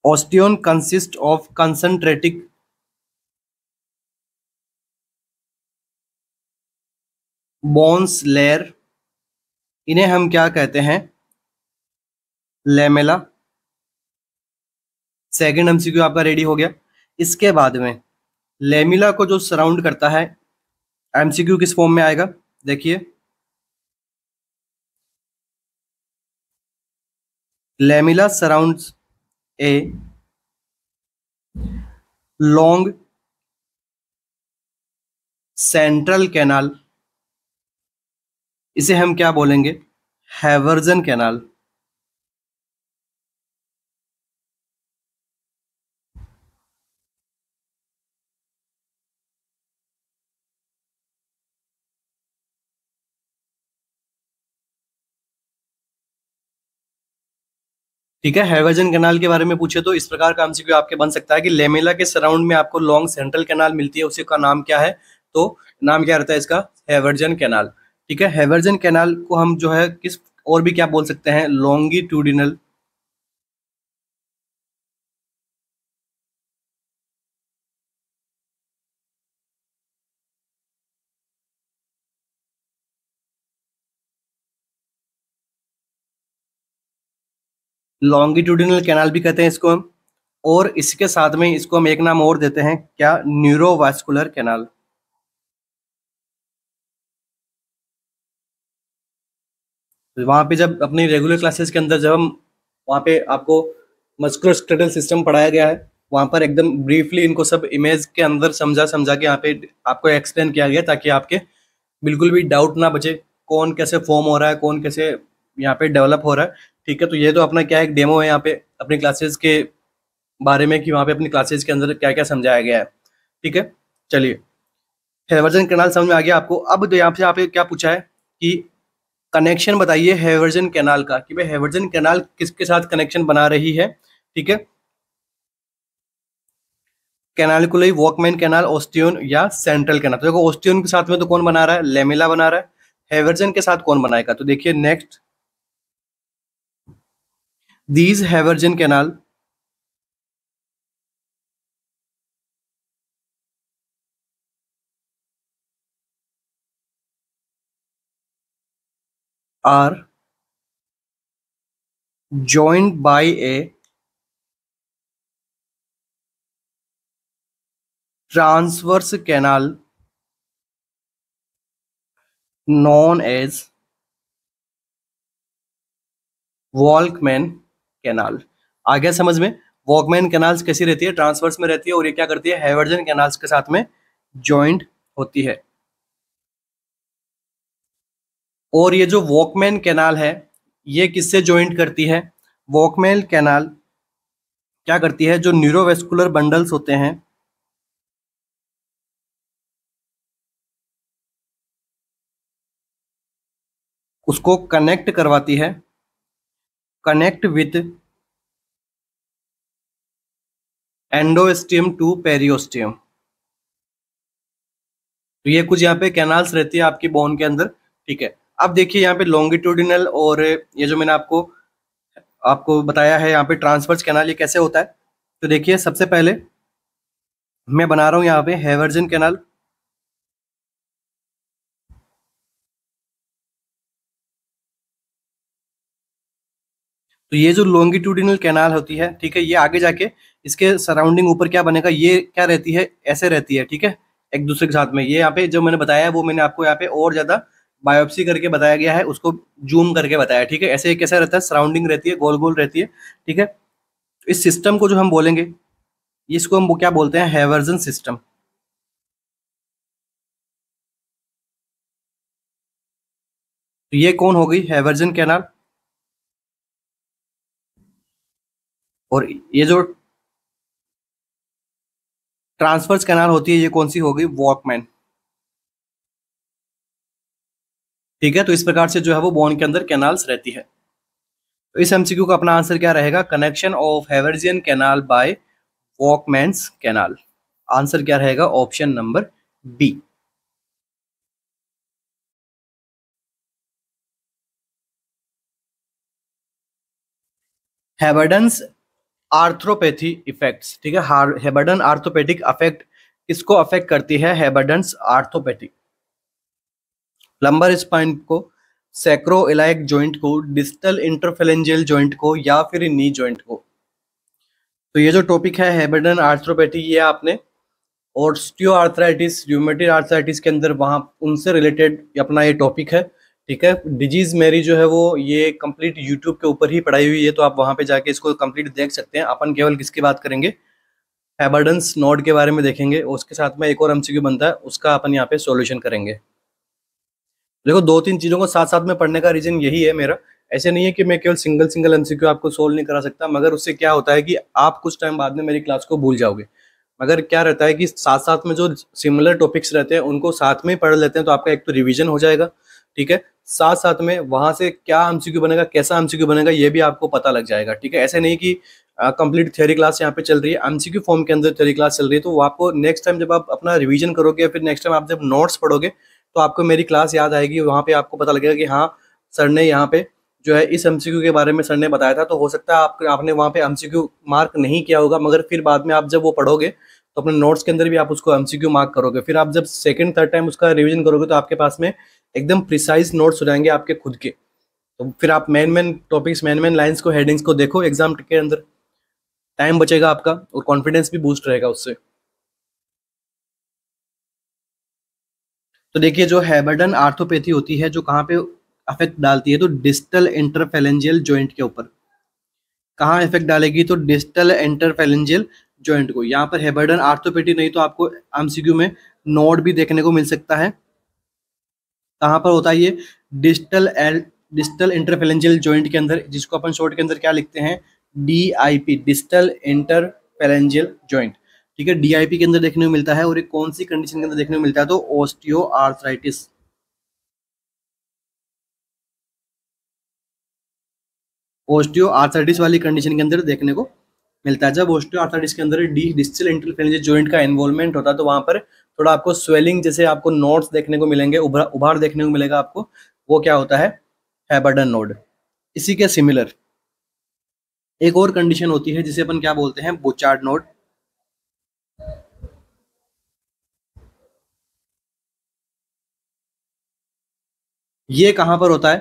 osteon consist of concentric bones layer इन्हें हम क्या कहते हैं लेमेला सेकेंड एमसीक्यू आपका रेडी हो गया इसके बाद में लेमिला को जो सराउंड करता है एमसीक्यू किस फॉर्म में आएगा देखिए lamella surround a long central canal इसे हम क्या बोलेंगे हैवर्जन कैनाल ठीक है हाइवर्जन कैनाल के बारे में पूछे तो इस प्रकार का एमसीक्यू आपके बन सकता है कि लेमेला के सराउंड में आपको लॉन्ग सेंट्रल कैनाल मिलती है उसी का नाम क्या है तो नाम क्या रहता है इसका हेवर्जन कैनाल ठीक है हेवर्जन कैनाल को हम जो है किस और भी क्या बोल सकते हैं लॉन्गिट्यूडिनल लॉन्गिट्यूडिनल कैनाल भी कहते हैं इसको हम और इसके साथ में इसको हम एक नाम और देते हैं क्या न्यूरोवास्कुलर कैनाल तो वहां पे जब अपनी रेगुलर क्लासेस के अंदर जब हम वहां पे आपको मस्कुलोस्केलेटल सिस्टम पढ़ाया गया है वहां पर एकदम ब्रीफली इनको सब इमेज के अंदर समझा समझा के यहाँ पे आपको एक्सप्लेन किया गया ताकि आपके बिल्कुल भी डाउट ना बचे कौन कैसे फॉर्म हो रहा है कौन कैसे यहाँ पे डेवलप हो रहा है ठीक है तो ये तो अपना क्या एक डेमो है यहाँ पे अपनी क्लासेस के बारे में कि वहाँ पे अपनी क्लासेस के अंदर क्या क्या समझाया गया है ठीक है चलिए हेवर्जन कैनाल समझ में आ गया आपको अब तो यहाँ पे यहाँ पे क्या पूछा है कि कनेक्शन बताइए हेवर्जन कैनाल का कि भाई हेवर्जन कैनाल किसके साथ कनेक्शन बना रही है ठीक है कैनाल को लिए वॉकमैन कैनाल ओस्टियोन या सेंट्रल कैनाल तो देखो ओस्टियोन के साथ में तो कौन बना रहा है लेमिला बना रहा है हेवर्जन के साथ कौन बनाएगा तो देखिए next these Havergen canal are joined by a transverse canal known as Walkman canal आ गया समझ में वॉकमैन कैनाल्स कैसी रहती है ट्रांसवर्स में रहती है और ये क्या करती है हेवर्जन कैनाल्स के साथ में ज्वाइंट होती है और ये जो वॉकमैन कैनाल है ये किससे ज्वाइंट करती है वॉकमैन कैनाल क्या करती है जो न्यूरोवेस्कुलर बंडल्स होते हैं उसको कनेक्ट करवाती है connect with endosteum to periosteum तो ये कुछ यहाँ पे कैनाल्स रहती है आपकी बोन के अंदर ठीक है अब देखिए यहाँ पे लॉन्गिट्यूडिनल और ये जो मैंने आपको आपको बताया है यहाँ पे ट्रांसफर्स कैनाल ये कैसे होता है तो देखिए सबसे पहले मैं बना रहा हूँ यहाँ पे हेवर्जन कैनाल तो ये जो लॉन्गिट्यूडिनल कैनाल होती है ठीक है ये आगे जाके इसके सराउंडिंग ऊपर क्या बनेगा ये क्या रहती है ऐसे रहती है ठीक है एक दूसरे के साथ में ये यहाँ पे जो मैंने बताया वो मैंने आपको यहाँ पे और ज्यादा बायोप्सी करके बताया गया है उसको जूम करके बताया ठीक है ऐसे कैसा रहता है सराउंडिंग रहती है गोल गोल रहती है ठीक है इस सिस्टम को जो हम बोलेंगे इसको हम क्या बोलते हैं हेवर्जन सिस्टम तो ये कौन हो गई हेवर्जन कैनाल और ये जो ट्रांसफर्स कैनाल होती है ये कौन सी होगी वॉकमैन ठीक है तो इस प्रकार से जो है वो बोन के अंदर कैनाल्स रहती है तो इस एमसीक्यू का अपना आंसर क्या रहेगा connection of Haversian canal by Volkmann canal answer क्या रहेगा option number B Heberden's arthropathy effects ठीक है हेबर्डन आर्थोपैथिक अफेक्ट किसको अफेक्ट करती है हेबर्डन आर्थोपैथिक लंबर स्पाइन को सेक्रो इलाइक ज्वाइंट को डिस्टल इंटरफेलेंजियल ज्वाइंट को या फिर नी ज्वाइंट को तो ये जो टॉपिक है हेबर्डन आर्थ्रोपैथी ये आपने ऑस्टियो आर्थराइटिस रूमेटिक आर्थराइटिस के अंदर वहाँ उनसे रिलेटेड अपना ये टॉपिक है ठीक है डिजीज मेरी जो है वो ये कंप्लीट यूट्यूब के ऊपर ही पढ़ाई हुई है तो आप वहां पे जाके इसको कंप्लीट देख सकते हैं अपन केवल किसकी बात करेंगे एबर्डेंस नोड के बारे में देखेंगे उसके साथ में एक और एमसीक्यू बनता है उसका अपन यहाँ पे सॉल्यूशन करेंगे देखो दो तीन चीज़ों को साथ साथ में पढ़ने का रीजन यही है मेरा ऐसे नहीं है कि मैं केवल सिंगल सिंगल एमसीक्यू आपको सोल्व नहीं करा सकता मगर उससे क्या होता है कि आप कुछ टाइम बाद में मेरी क्लास को भूल जाओगे मगर क्या रहता है कि साथ साथ में जो सिमिलर टॉपिक्स रहते हैं उनको साथ में ही पढ़ लेते हैं तो आपका एक तो रिविजन हो जाएगा ठीक है साथ साथ में वहां से क्या एमसीक्यू बनेगा कैसा एमसीक्यू बनेगा ये भी आपको पता लग जाएगा ठीक है ऐसे नहीं कि कंप्लीट थ्योरी क्लास यहाँ पे चल रही है एमसीक्यू फॉर्म के अंदर थ्योरी क्लास चल रही है तो आपको नेक्स्ट टाइम जब आप अपना रिवीजन करोगे या फिर नेक्स्ट टाइम आप जब नोट्स पढ़ोगे तो आपको मेरी क्लास याद आएगी वहाँ पे आपको पता लगेगा कि हाँ सर ने यहाँ पे जो है इस एमसीक्यू के बारे में सर ने बताया था तो हो सकता है आप, आपने वहाँ पे एमसीक्यू मार्क नहीं किया होगा मगर फिर बाद में आप जब वो पढ़ोगे तो अपने नोट्स के अंदर भी आप उसको एमसीक्यू मार्क करोगे फिर आप जब सेकंड थर्ड टाइम उसका रिवीजन करोगे तो आपके पास में एकदम प्रिसाइज नोट्स हो जाएंगे आपके खुद के तो फिर आप main main topics main main lines को हेडिंग्स को देखो एग्जाम के अंदर टाइम बचेगा आपका और कॉन्फिडेंस भी बूस्ट रहेगा उससे तो देखिए जो हैबर्डन आर्थोपैथी होती है जो कहाँ पे अफेक्ट डालती है तो डिस्टल इंटरफेलेंजियल जॉइंट के ऊपर कहाँ इफेक्ट डालेगी तो डिस्टल इंटरफेलेंजियल जॉइंट को यहाँ पर हेबर्डन आर्थोपेटी नहीं तो आपको एमसीक्यू में नोड भी देखने को मिल सकता है कहाँ पर होता है ये distal L distal interphalangeal joint के अंदर जिसको अपन शॉर्ट के अंदर क्या लिखते हैं D I P distal interphalangeal joint ठीक है डीआईपी के अंदर देखने को मिलता है और एक कौन सी कंडीशन के अंदर देखने को मिलता है तो ओस्टियो आर्थराइटिस ओस्टियो आर्थराइटिस वाली कंडीशन के अंदर देखने को मिलता है जब ऑस्टियोआर्थराइटिस के अंदर डी डिस्टल इंटरफेरेंजिस जॉइंट का इन्वॉल्वमेंट होता है तो वहाँ पर थोड़ा आपको स्वेलिंग जैसे आपको नोड्स देखने को मिलेंगे उभार उभार देखने को मिलेगा आपको वो क्या होता है हैबर्डन नोड इसी के सिमिलर एक और कंडीशन होती है जिसे अपन क्या बोलते हैं बोचार्ड नोड ये कहां पर होता है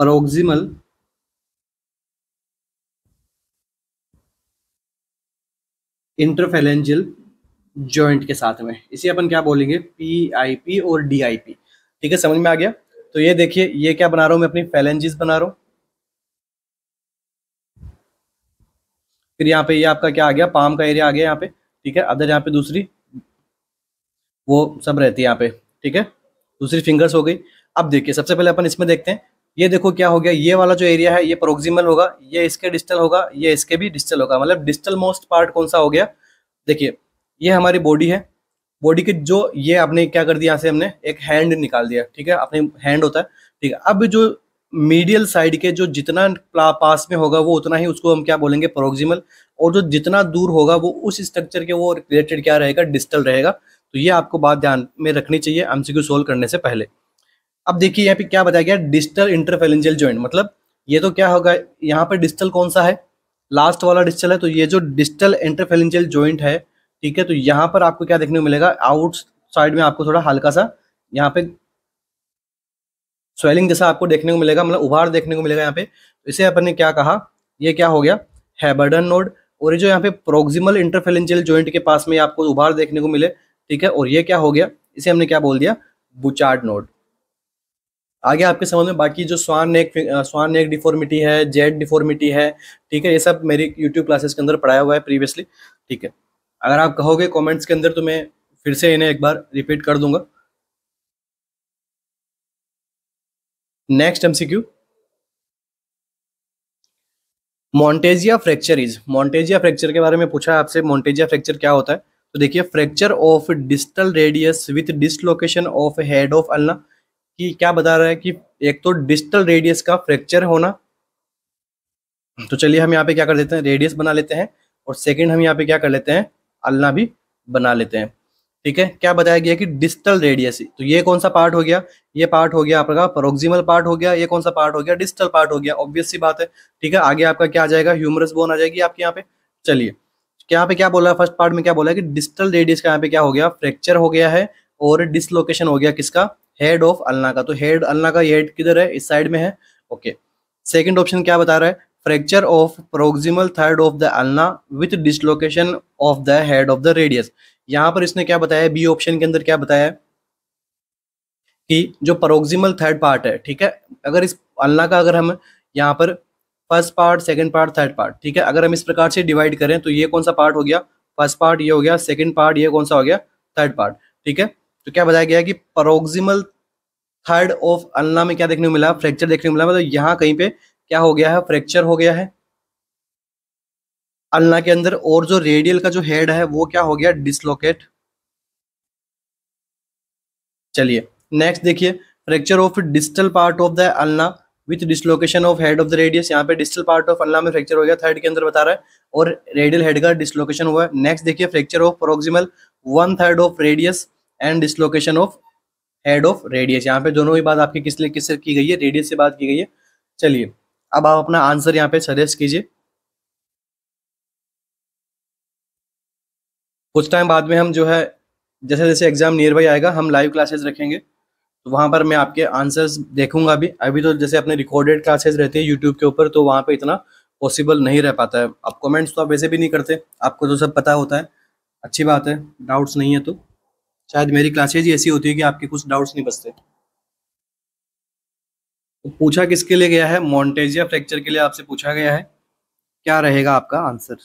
प्रोक्सिमल इंटरफेलेंजियल ज्वाइंट के साथ में इसे अपन क्या बोलेंगे पी आई पी और डी आई पी ठीक है समझ में आ गया तो ये देखिए ये क्या बना रहा हूं मैं अपनी फेलेंजिस बना रहा हूं फिर यहाँ पे ये आपका क्या आ गया पाम का एरिया आ गया यहाँ पे ठीक है अदर यहाँ पे दूसरी वो सब रहती है यहाँ पे ठीक है दूसरी फिंगर्स हो गई अब देखिए सबसे पहले अपन इसमें देखते हैं ये देखो क्या हो गया ये वाला जो एरिया है ये प्रोक्सिमल होगा ये इसके डिस्टल होगा ये इसके भी डिस्टल होगा मतलब डिस्टल मोस्ट पार्ट कौन सा हो गया देखिए ये हमारी बॉडी है बॉडी के जो ये आपने क्या कर दिया यहाँ से हमने एक हैंड निकाल दिया ठीक है अपने हैंड होता है ठीक है अब जो मीडियल साइड के जो जितना पास में होगा वो उतना ही उसको हम क्या बोलेंगे प्रोक्सिमल और जो जितना दूर होगा वो उस स्ट्रक्चर के वो रिलेटेड क्या रहेगा डिस्टल रहेगा तो ये आपको बात ध्यान में रखनी चाहिए एमसीक्यू सोल्व करने से पहले अब देखिए यहाँ पे क्या बताया गया डिस्टल इंटरफेलेंशियल ज्वाइंट मतलब ये तो क्या होगा यहाँ पर डिस्टल कौन सा है लास्ट वाला डिस्टल है तो ये जो डिस्टल इंटरफेलेंशियल ज्वाइंट है ठीक है तो यहाँ पर आपको क्या देखने को मिलेगा आउट साइड में आपको थोड़ा हल्का सा यहाँ पे स्वेलिंग जैसा आपको देखने को मिलेगा मतलब उभार देखने को मिलेगा यहाँ पे तो इसे अपन ने क्या कहा ये क्या हो गया हैबर्डन नोड और ये जो यहाँ पे प्रोक्सिमल इंटरफेलेंशियल ज्वाइंट के पास में आपको उभार देखने को मिले ठीक है और ये क्या हो गया इसे हमने क्या बोल दिया बुचार्ड नोड आगे आपके समझ में बाकी जो swan neck swan neck deformity है जेड डिफॉर्मिटी है ठीक है ये सब मेरी यूट्यूब क्लासेस के अंदर पढ़ाया हुआ है प्रीवियसली ठीक है अगर आप कहोगे कमेंट्स के अंदर तो मैं फिर से इन्हें एक बार रिपीट कर दूंगा next MCQ Monteggia fracture is Monteggia fracture के बारे में पूछा है आपसे मोन्टेजिया फ्रैक्चर क्या होता है तो देखिए fracture of distal radius with dislocation of head of ulna कि क्या बता रहा है कि एक तो डिस्टल रेडियस का फ्रैक्चर होना तो चलिए हम यहाँ पे क्या कर देते हैं रेडियस बना लेते हैं और सेकेंड हम यहाँ पे क्या कर लेते हैं अलना भी बना लेते हैं ठीक है क्या बताया गया कि डिस्टल रेडियस तो ये कौन सा पार्ट हो गया ये पार्ट हो गया आपका प्रोक्सिमल पार्ट हो गया ये कौन सा पार्ट हो गया डिस्टल पार्ट हो गया ऑब्वियस सी बात है ठीक है आगे आपका क्या आ जाएगा ह्यूमरस बोन आ जाएगी आपके यहाँ पे चलिए तो यहाँ पे क्या बोला है फर्स्ट पार्ट में क्या बोला है कि डिस्टल रेडियस का यहाँ पे क्या हो गया फ्रैक्चर हो गया है और डिसलोकेशन हो गया किसका हेड ऑफ अलना का तो हेड अलना का हेड किधर है इस साइड में है ओके सेकेंड ऑप्शन क्या बता रहा है fracture of proximal third of the ulna with dislocation of the head of the radius यहां पर इसने क्या बताया बी ऑप्शन के अंदर क्या बताया कि जो प्रोक्सिमल थर्ड पार्ट है ठीक है अगर इस अलना का अगर हम यहाँ पर first part second part third part ठीक है अगर हम इस प्रकार से डिवाइड करें तो ये कौन सा पार्ट हो गया फर्स्ट पार्ट ये हो गया सेकेंड पार्ट ये कौन सा हो गया थर्ड पार्ट ठीक है तो क्या बताया गया कि परोक्सिमल थर्ड ऑफ अल्ला में क्या देखने को मिला फ्रैक्चर देखने को मिला मतलब यहाँ कहीं पे क्या हो गया है फ्रैक्चर हो गया है अल्ला के अंदर और जो रेडियल का जो हेड है वो क्या हो गया डिसलोकेट चलिए नेक्स्ट देखिए fracture of distal part of the ulna with dislocation of head of the radius यहाँ पे डिस्टल पार्ट ऑफ अल्ला में फ्रैक्चर हो गया थर्ड के अंदर बता रहा है और रेडियल हेड का डिसलोकेशन हुआ है नेक्स्ट देखिए fracture of proximal one third of radius and dislocation of head of radius यहाँ पे दोनों ही बात आपकी किस लिए किससे की गई है रेडियस से बात की गई है चलिए अब आप अपना आंसर यहाँ पे सजेस्ट कीजिए कुछ टाइम बाद में हम जो है जैसे जैसे एग्जाम नियर बाई आएगा हम लाइव क्लासेस रखेंगे तो वहाँ पर मैं आपके आंसर्स देखूंगा अभी अभी तो जैसे अपने रिकॉर्डेड क्लासेस रहती है यूट्यूब के ऊपर तो वहाँ पे इतना पॉसिबल नहीं रह पाता है आप कमेंट्स तो आप वैसे भी नहीं करते आपको तो सब पता होता है अच्छी बात है डाउट्स नहीं है तो शायद मेरी क्लासेज ऐसी होती है कि आपके कुछ डाउट्स नहीं बचते तो पूछा किसके लिए गया है मोन्टेजिया फ्रैक्चर के लिए आपसे पूछा गया है क्या रहेगा आपका आंसर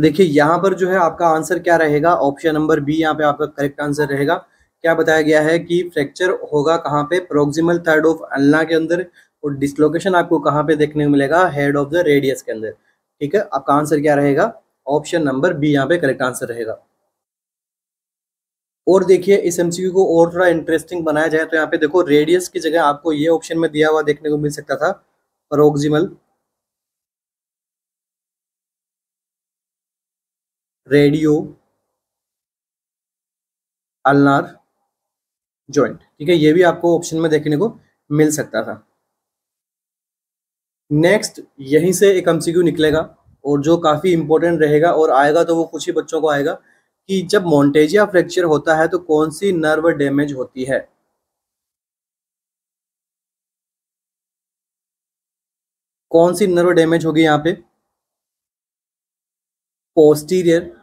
तो देखिए यहाँ पर जो है आपका आंसर क्या रहेगा ऑप्शन नंबर बी यहाँ पे आपका करेक्ट आंसर रहेगा क्या बताया गया है कि फ्रैक्चर होगा कहाँ पे प्रोक्सिमल थर्ड ऑफ अल्ना के अंदर और डिसलोकेशन आपको कहाँ पे देखने को मिलेगा हेड ऑफ द रेडियस के अंदर ठीक है आपका आंसर क्या रहेगा ऑप्शन नंबर बी यहाँ पे करेक्ट आंसर रहेगा और देखिए इस एमसीक्यू को और थोड़ा इंटरेस्टिंग बनाया जाए तो यहाँ पे देखो रेडियस की जगह आपको ये ऑप्शन में दिया हुआ देखने को मिल सकता था प्रोक्सिमल रेडियो अलनार ज्वाइंट ठीक है ये भी आपको ऑप्शन में देखने को मिल सकता था नेक्स्ट यहीं से एक एमसीक्यू निकलेगा और जो काफ़ी इंपॉर्टेंट रहेगा और आएगा तो वो कुछ ही बच्चों को आएगा कि जब मोन्टेजिया फ्रैक्चर होता है तो कौन सी नर्व डैमेज होती है कौन सी नर्व डैमेज होगी यहां पे पोस्टीरियर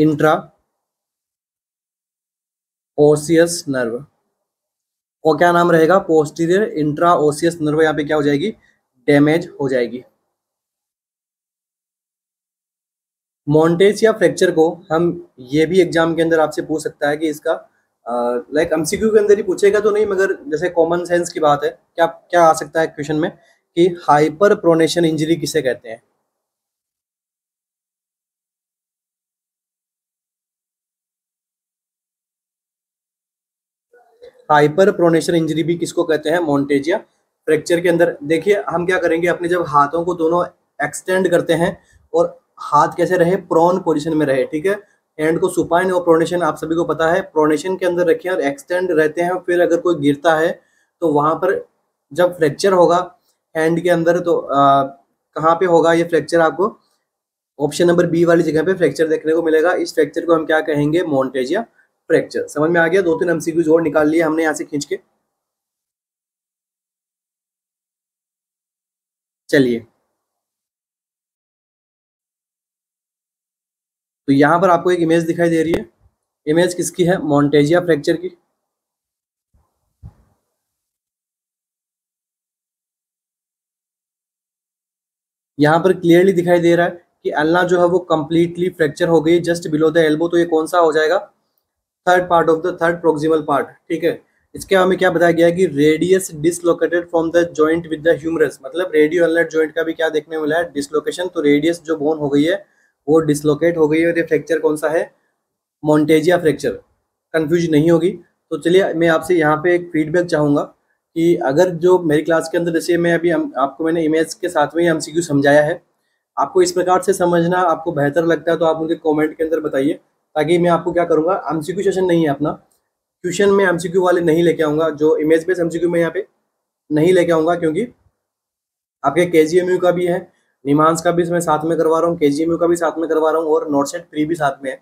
इंट्रा ओसियस नर्व और क्या नाम रहेगा पोस्टीरियर इंट्रा ओसियस नर्व यहाँ पे क्या हो जाएगी डैमेज हो जाएगी मॉन्टेज या फ्रैक्चर को हम ये भी एग्जाम के अंदर आपसे पूछ सकता है कि इसका लाइक एमसीक्यू के अंदर ही पूछेगा तो नहीं मगर जैसे कॉमन सेंस की बात है क्या क्या आ सकता है क्वेश्चन में कि हाइपर प्रोनेशन इंजरी किसे कहते हैं हाइपर प्रोनेशन इंजरी भी किसको कहते हैं मोन्टेजिया फ्रैक्चर के अंदर देखिए हम क्या करेंगे अपने जब हाथों को दोनों एक्सटेंड करते हैं और हाथ कैसे रहे प्रोन पोजिशन में रहे ठीक है हैंड को सुपाइन और प्रोनेशन आप सभी को पता है प्रोनेशन के अंदर रखें और एक्सटेंड रहते हैं फिर अगर कोई गिरता है तो वहाँ पर जब फ्रैक्चर होगा हैंड के अंदर तो आ, कहाँ पे होगा ये फ्रैक्चर आपको ऑप्शन नंबर बी वाली जगह पे फ्रैक्चर देखने को मिलेगा इस फ्रैक्चर को हम क्या कहेंगे मोन्टेजिया फ्रैक्चर समझ में आ गया दो तीन एमसीक्यूज और निकाल लिए हमने यहां से खींच के चलिए तो यहां पर आपको एक इमेज दिखाई दे रही है इमेज किसकी है मॉन्टेजिया फ्रैक्चर की यहां पर क्लियरली दिखाई दे रहा है कि अल्ला जो है वो कंप्लीटली फ्रैक्चर हो गई जस्ट बिलो द एल्बो तो ये कौन सा हो जाएगा third part of the third proximal part ठीक है इसके हमें क्या बताया गया है कि radius dislocated from the joint with the humerus मतलब रेडियो अलर्ट जॉइंट का भी क्या देखने मिला है डिसलोकेशन तो रेडियस जो बोन हो गई है वो डिसलोकेट हो गई है और ये फ्रैक्चर कौन सा है मोन्टेजिया फ्रैक्चर कन्फ्यूज नहीं होगी तो चलिए मैं आपसे यहाँ पे एक फीडबैक चाहूँगा कि अगर जो मेरी क्लास के अंदर जैसे मैं अभी आपको मैंने इमेज के साथ में ही एम समझाया है आपको इस प्रकार से समझना आपको बेहतर लगता है तो आप मुझे कमेंट के अंदर बताइए ताकि मैं आपको क्या करूँगा एम सेशन नहीं है अपना ट्यूशन में एम वाले नहीं लेके आऊँगा जो इमेज बेस एम में यहाँ पे नहीं लेके आऊँगा क्योंकि आपके के का भी है निमांस का भी मैं साथ में करवा रहा हूँ के का भी साथ में करवा रहा हूँ और नोट सेट फ्री भी साथ में है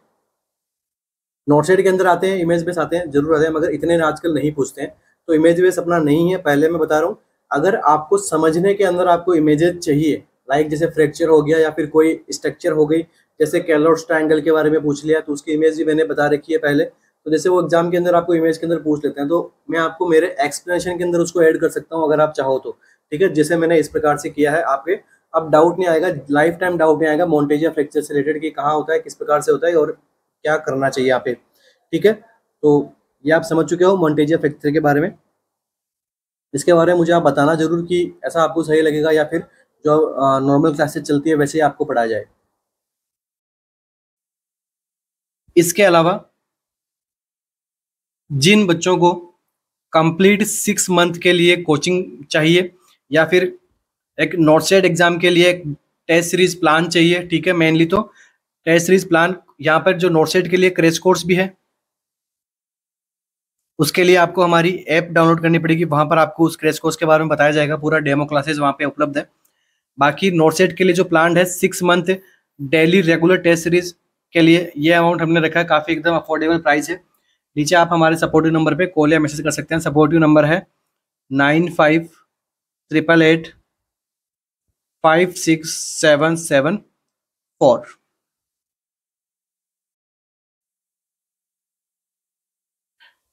नोट सेट के अंदर आते हैं इमेज बेस आते हैं जरूर आते हैं मगर इतने आजकल नहीं पूछते हैं तो इमेज बेस अपना नहीं है पहले मैं बता रहा हूँ अगर आपको समझने के अंदर आपको इमेजेस चाहिए लाइक जैसे फ्रैक्चर हो गया या फिर कोई स्ट्रक्चर हो गई जैसे कैलोट्स ट्राइंगल के बारे में पूछ लिया तो उसकी इमेज भी मैंने बता रखी है पहले तो जैसे वो एग्जाम के अंदर आपको इमेज के अंदर पूछ लेते हैं तो मैं आपको मेरे एक्सप्लेनेशन के अंदर उसको ऐड कर सकता हूँ अगर आप चाहो तो ठीक है जैसे मैंने इस प्रकार से किया है आपके अब डाउट नहीं आएगा लाइफ टाइम डाउट नहीं आएगा मोन्टेजिया फ्रैक्चर से रिलेटेड कि कहाँ होता है किस प्रकार से होता है और क्या करना चाहिए यहाँ पे ठीक है तो ये आप समझ चुके हो मोन्टेजिया फ्रैक्चर के बारे में इसके बारे में मुझे आप बताना जरूर कि ऐसा आपको सही लगेगा या फिर जो नॉर्मल क्लासेस चलती है वैसे ही आपको पढ़ाया जाए इसके अलावा जिन बच्चों को कंप्लीट सिक्स मंथ के लिए कोचिंग चाहिए या फिर एक नॉर्थ सेट एग्जाम के लिए एक टेस्ट सीरीज प्लान चाहिए ठीक है मेनली तो टेस्ट सीरीज प्लान यहाँ पर जो नॉर्थ साइड के लिए क्रेश कोर्स भी है उसके लिए आपको हमारी ऐप डाउनलोड करनी पड़ेगी वहां पर आपको उस क्रेश कोर्स के बारे में बताया जाएगा पूरा डेमो क्लासेज वहां पर उपलब्ध है बाकी नॉर्थ सेट के लिए जो प्लान है six month daily regular test series के लिए ये अमाउंट हमने रखा है काफ़ी एकदम अफोर्डेबल प्राइस है नीचे आप हमारे सपोर्टिव नंबर पे कॉल या मैसेज कर सकते हैं सपोर्टिव नंबर है nine five triple eight five six seven seven four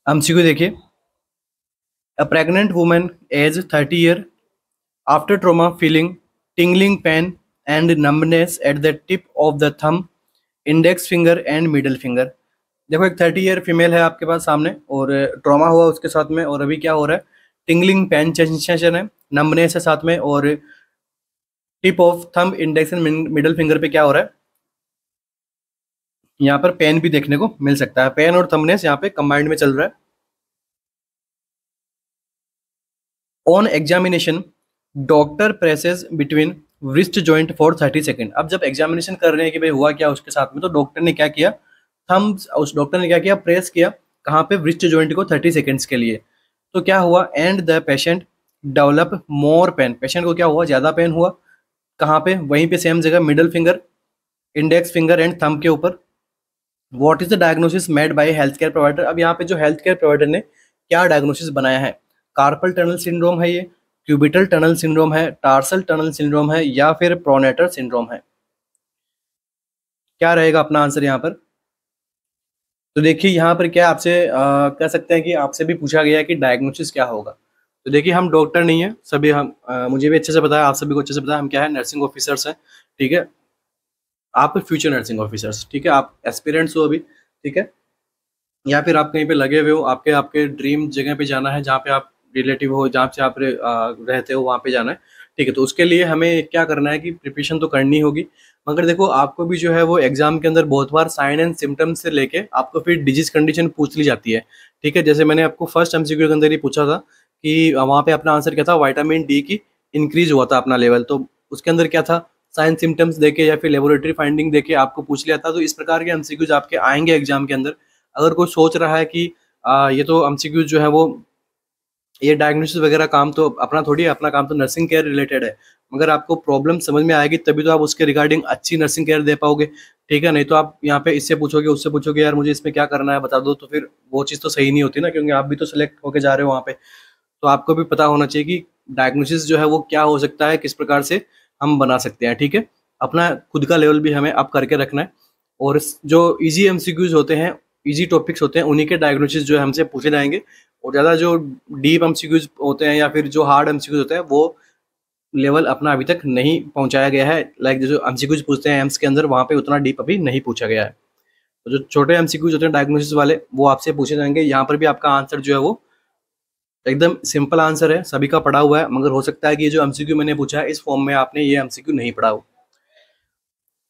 हम सीखो देखिए a pregnant women age thirty year after trauma feeling tingling pain and numbness at the tip of the thumb index finger and middle finger देखो एक थर्टी ईयर फीमेल है आपके पास सामने और ट्रॉमा uh, हुआ उसके साथ में और अभी क्या हो रहा है टिंगलिंग पेन सेंसेशन है नंबनेस है साथ में और tip of thumb index and middle finger पे क्या हो रहा है यहाँ पर पेन भी देखने को मिल सकता है पेन और थंबनेस यहाँ पे कंबाइंड में चल रहा है on examination doctor presses between wrist joint for thirty second अब जब एग्जामिनेशन कर रहे हैं कि भाई हुआ क्या उसके साथ में तो डॉक्टर ने क्या किया थम उस डॉक्टर ने क्या किया प्रेस किया कहाँ पे रिस्ट ज्वाइंट को थर्टी सेकेंड्स के लिए तो क्या हुआ and the patient develop more pain patient को क्या हुआ ज़्यादा पेन हुआ कहाँ पे वहीं पे सेम जगह middle finger index finger and thumb के ऊपर what is the diagnosis made by health care provider अब यहाँ पे जो हेल्थ केयर प्रोवाइडर ने क्या डायग्नोसिस बनाया है कार्पल टनल सिंड्रोम है ये क्यूबिटल टनल सिंड्रोम है टार्सल टनल सिंड्रोम है या फिर प्रोनेटर सिंड्रोम है क्या रहेगा अपना आंसर यहाँ पर तो देखिए यहाँ पर क्या आपसे कह सकते हैं कि आपसे भी पूछा गया है कि डायग्नोसिस क्या होगा तो देखिए हम डॉक्टर नहीं है सभी हम आ, मुझे भी अच्छे से पता है आप सभी को अच्छे से पता है हम क्या है नर्सिंग ऑफिसर्स हैं ठीक है आप फ्यूचर नर्सिंग ऑफिसर्स ठीक है आप एक्सपीरियंस हो अभी ठीक है या फिर आप कहीं पे लगे हुए हो आपके आपके ड्रीम जगह पे जाना है जहाँ पे आप रिलेटिव हो जहाँ से आप रहते हो वहाँ पे जाना है ठीक है तो उसके लिए हमें क्या करना है कि प्रिपरेशन तो करनी होगी मगर देखो आपको भी जो है वो एग्जाम के अंदर बहुत बार साइन एंड सिम्टम्स से लेके आपको फिर डिजीज कंडीशन पूछ ली जाती है ठीक है जैसे मैंने आपको फर्स्ट एम के अंदर ही पूछा था कि वहाँ पे अपना आंसर क्या था वाइटामिन डी की इंक्रीज हुआ था अपना लेवल तो उसके अंदर क्या था साइन सिम्टम्स देखे या फिर लेबोरेटरी फाइंडिंग देके आपको पूछ लिया था तो इस प्रकार के एम आपके आएंगे एग्जाम के अंदर अगर कोई सोच रहा है कि आ, ये तो एम जो है वो ये डायग्नोसिस वगैरह काम तो अपना थोड़ी अपना काम तो नर्सिंग केयर रिलेटेड है मगर आपको प्रॉब्लम समझ में आएगी तभी तो आप उसके रिगार्डिंग अच्छी नर्सिंग केयर दे पाओगे ठीक है नहीं तो आप यहाँ पे इससे पूछोगे उससे पूछोगे यार मुझे इसमें क्या करना है बता दो तो फिर वो चीज़ तो सही नहीं होती ना क्योंकि आप भी तो सिलेक्ट होके जा रहे हो वहाँ पे तो आपको भी पता होना चाहिए कि डायग्नोसिस जो है वो क्या हो सकता है किस प्रकार से हम बना सकते हैं ठीक है अपना खुद का लेवल भी हमें अप करके रखना है और जो ईजी एम होते हैं ईजी टॉपिक्स होते हैं उन्हीं के डायग्नोसिस जो है हमसे पूछे जाएंगे और ज़्यादा जो डीप एम होते हैं या फिर जो हार्ड एम होते हैं वो लेवल अपना अभी तक नहीं पहुंचाया गया है लाइक जो एम पूछते हैं एम्स के अंदर वहाँ पे उतना डीप अभी नहीं पूछा गया है तो जो छोटे एम होते हैं डायग्नोसिस वाले वो आपसे पूछे जाएंगे यहाँ पर भी आपका आंसर जो है वो एकदम सिंपल आंसर है सभी का पढ़ा हुआ है मगर हो सकता है कि जो एम मैंने पूछा है इस फॉर्म में आपने ये एम नहीं पढ़ा हो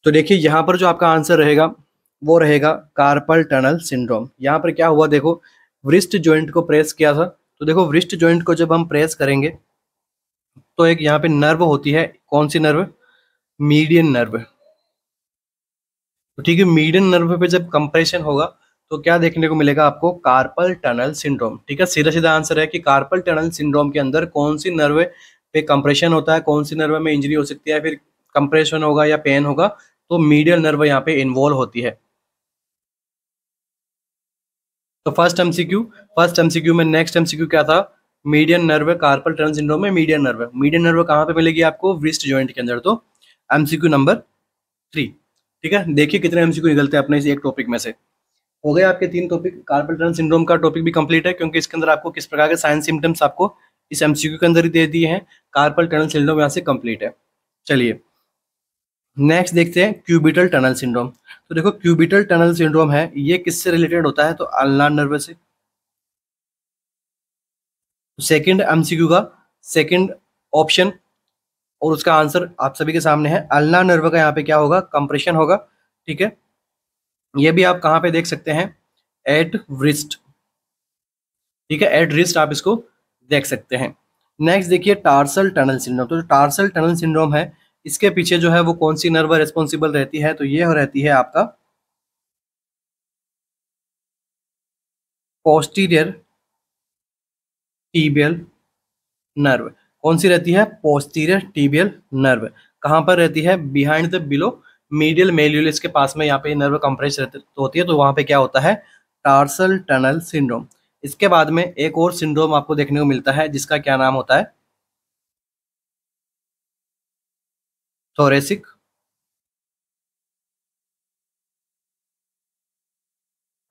तो देखिए यहाँ पर जो आपका आंसर रहेगा वो रहेगा कार्पल टनल सिंड्रोम यहाँ पर क्या हुआ देखो वृस्ट ज्वाइंट को प्रेस किया था तो देखो वृस्ट ज्वाइंट को जब हम प्रेस करेंगे तो एक यहाँ पे नर्व होती है कौन सी नर्व मीडियन नर्व तो ठीक है मीडियन नर्व पे जब कंप्रेशन होगा तो क्या देखने को मिलेगा आपको कार्पल टनल सिंड्रोम ठीक है सीधा सीधा आंसर है कि कार्पल टनल सिंड्रोम के अंदर कौन सी नर्व पे कंप्रेशन होता है कौन सी नर्व में इंजरी हो सकती है फिर कंप्रेशन होगा या पेन होगा तो मीडियल नर्व यहाँ पे इन्वॉल्व होती है तो फर्स्ट एमसीक्यू फर्स्ट एमसीक्यू में नेक्स्ट एमसीक्यू क्या था मीडियन नर्व कार्पल टर्न सिंड्रोम में मीडियन नर्व मीडियन नर्व कहाँ पे मिलेगी आपको व्रिस्ट ज्वाइंट के अंदर तो एमसीक्यू नंबर थ्री ठीक है देखिए कितने एमसीक्यू निकलते हैं अपने इस एक टॉपिक में से हो गए आपके तीन टॉपिक कार्पल टर्न सिंड्रोम का टॉपिक भी कंप्लीट है क्योंकि इसके अंदर आपको किस प्रकार के साइंस सिम्टम्स आपको इस एमसीक्यू के अंदर ही दे दिए हैं कार्पल टर्न सिंड्रोम यहाँ से कंप्लीट है चलिए नेक्स्ट देखते हैं क्यूबिटल टनल सिंड्रोम तो देखो क्यूबिटल टनल सिंड्रोम है ये किससे रिलेटेड होता है तो अल्नार नर्व से सेकंड तो एमसीक्यू का सेकंड ऑप्शन और उसका आंसर आप सभी के सामने है अल्ला नर्व का यहाँ पे क्या होगा कंप्रेशन होगा ठीक है ये भी आप कहाँ पे देख सकते हैं एट रिस्ट ठीक है एट रिस्ट आप इसको देख सकते हैं नेक्स्ट देखिए टार्सल टनल सिंड्रोम तो टार्सल टनल सिंड्रोम है इसके पीछे जो है वो कौन सी नर्व रेस्पॉन्सिबल रहती है तो ये हो रहती है आपका पोस्टीरियर टीबियल नर्व कौन सी रहती है पोस्टीरियर टीबियल नर्व कहां पर रहती है behind the below medial malleolus के पास में यहाँ पे नर्व कंप्रेस होती है तो वहां पे क्या होता है टार्सल टनल सिंड्रोम इसके बाद में एक और सिंड्रोम आपको देखने को मिलता है जिसका क्या नाम होता है thoracic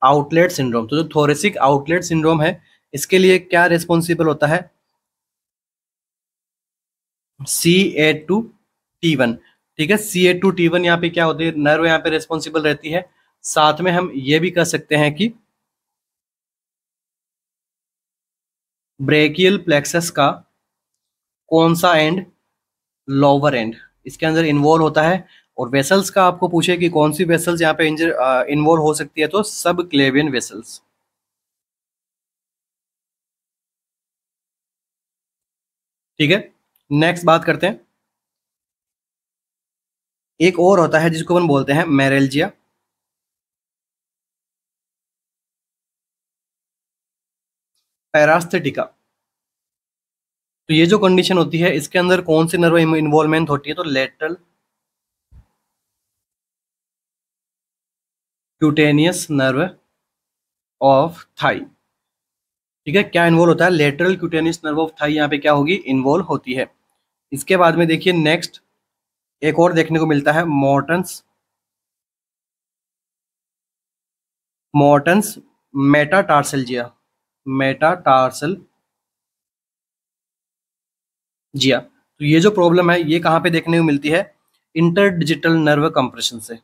आउटलेट सिंड्रोम तो जो थोरेसिक आउटलेट सिंड्रोम है इसके लिए क्या रिस्पॉन्सिबल होता है C A two T one ठीक है C A two T one यहाँ पे क्या होती है नर्व यहाँ पे रिस्पॉन्सिबल रहती है साथ में हम ये भी कह सकते हैं कि ब्रेकियल प्लेक्सस का कौन सा एंड लोअर एंड इसके अंदर इन्वॉल्व होता है और वेसल्स का आपको पूछे कि कौन सी वेसल्स यहाँ पे इन्वॉल्व हो सकती है तो सब क्लेवियन वेसल्स ठीक है नेक्स्ट बात करते हैं एक और होता है जिसको हम बोलते हैं मैरेलजिया पैरास्थेटिका तो ये जो कंडीशन होती है इसके अंदर कौन सी नर्व इन्वॉल्वमेंट होती है तो lateral cutaneous nerve of thigh ठीक है क्या इन्वॉल्व होता है lateral cutaneous nerve of thigh यहाँ पे क्या होगी इन्वॉल्व होती है इसके बाद में देखिए नेक्स्ट एक और देखने को मिलता है मॉर्टन्स मॉर्टन्स मेटाटार्सलजिया मेटाटार्सल जी हाँ तो ये जो प्रॉब्लम है ये कहाँ पे देखने को मिलती है इंटर डिजिटल नर्व कंप्रेशन से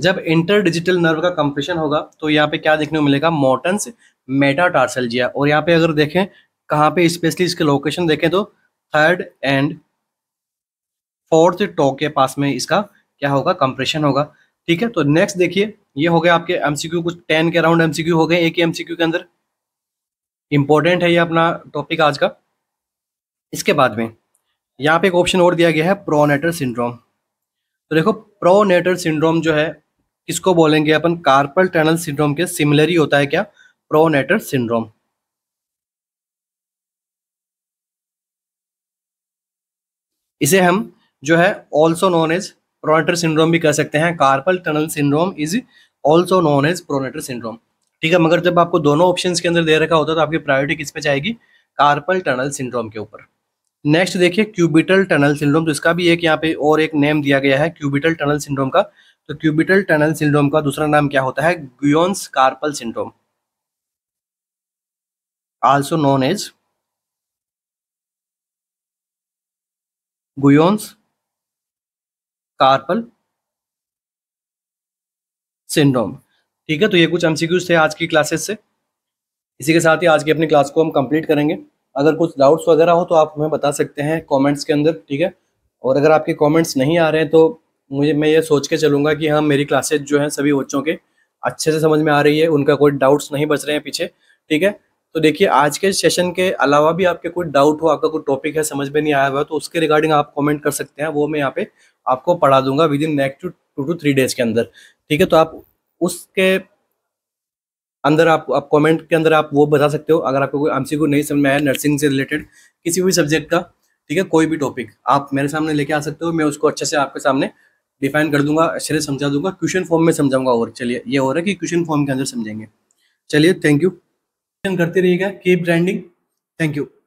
जब इंटर डिजिटल नर्व का कंप्रेशन होगा तो यहाँ पे क्या देखने को मिलेगा मोटन्स जिया हाँ। और यहाँ पे अगर देखें कहाँ पे स्पेशली इसके लोकेशन देखें तो थर्ड एंड फोर्थ टॉक के पास में इसका क्या होगा कंप्रेशन होगा ठीक है तो नेक्स्ट देखिए ये हो गया आपके एमसीक्यू कुछ टेन के अराउंड एमसीक्यू हो गए एक एमसीक्यू के अंदर इंपॉर्टेंट है ये अपना टॉपिक आज का इसके बाद में यहाँ पे एक ऑप्शन और दिया गया है प्रोनेटर सिंड्रोम तो देखो प्रोनेटर सिंड्रोम जो है किसको बोलेंगे अपन कार्पल टनल सिंड्रोम के सिमिलर ही होता है क्या प्रोनेटर सिंड्रोम इसे हम जो है also known as pronator syndrome भी कह सकते हैं carpal tunnel syndrome is also known as pronator syndrome ठीक है मगर जब आपको दोनों ऑप्शन के अंदर दे रखा होता है तो आपकी प्रायोरिटी किस पे जाएगी कार्पल टनल सिंड्रोम के ऊपर नेक्स्ट देखिए क्यूबिटल टनल सिंड्रोम तो इसका भी एक यहाँ पे और एक नेम दिया गया है क्यूबिटल टनल सिंड्रोम का तो क्यूबिटल टनल सिंड्रोम का दूसरा नाम क्या होता है Guyon's carpal syndrome also known as Guyon's carpal syndrome ठीक है तो ये कुछ एमसीक्यूज थे आज की क्लासेस से इसी के साथ ही आज की अपनी क्लास को हम कंप्लीट करेंगे अगर कुछ डाउट्स वगैरह हो तो आप हमें बता सकते हैं कमेंट्स के अंदर ठीक है और अगर आपके कमेंट्स नहीं आ रहे हैं तो मुझे मैं ये सोच के चलूंगा कि हाँ मेरी क्लासेज जो है सभी बच्चों के अच्छे से समझ में आ रही है उनका कोई डाउट्स नहीं बच रहे हैं पीछे ठीक है तो देखिए आज के सेशन के अलावा भी आपके कोई डाउट हो आपका कोई टॉपिक है समझ में नहीं आया हुआ तो उसके रिगार्डिंग आप कमेंट कर सकते हैं वो मैं यहाँ पे आपको पढ़ा दूंगा within next two two three days के अंदर ठीक है तो आप उसके अंदर आप आप कमेंट के अंदर आप वो बता सकते हो अगर आपको कोई को नहीं समझ में आया नर्सिंग से रिलेटेड किसी भी सब्जेक्ट का ठीक है कोई भी टॉपिक आप मेरे सामने लेके आ सकते हो मैं उसको अच्छे से आपके सामने डिफाइन कर दूंगा अच्छे से समझा दूंगा क्वेश्चन फॉर्म में समझाऊंगा और चलिए ये हो रहा है कि क्वेश्चन फॉर्म के अंदर समझेंगे चलिए थैंक यू करते रहिएगा कीप ब्रांडिंग थैंक यू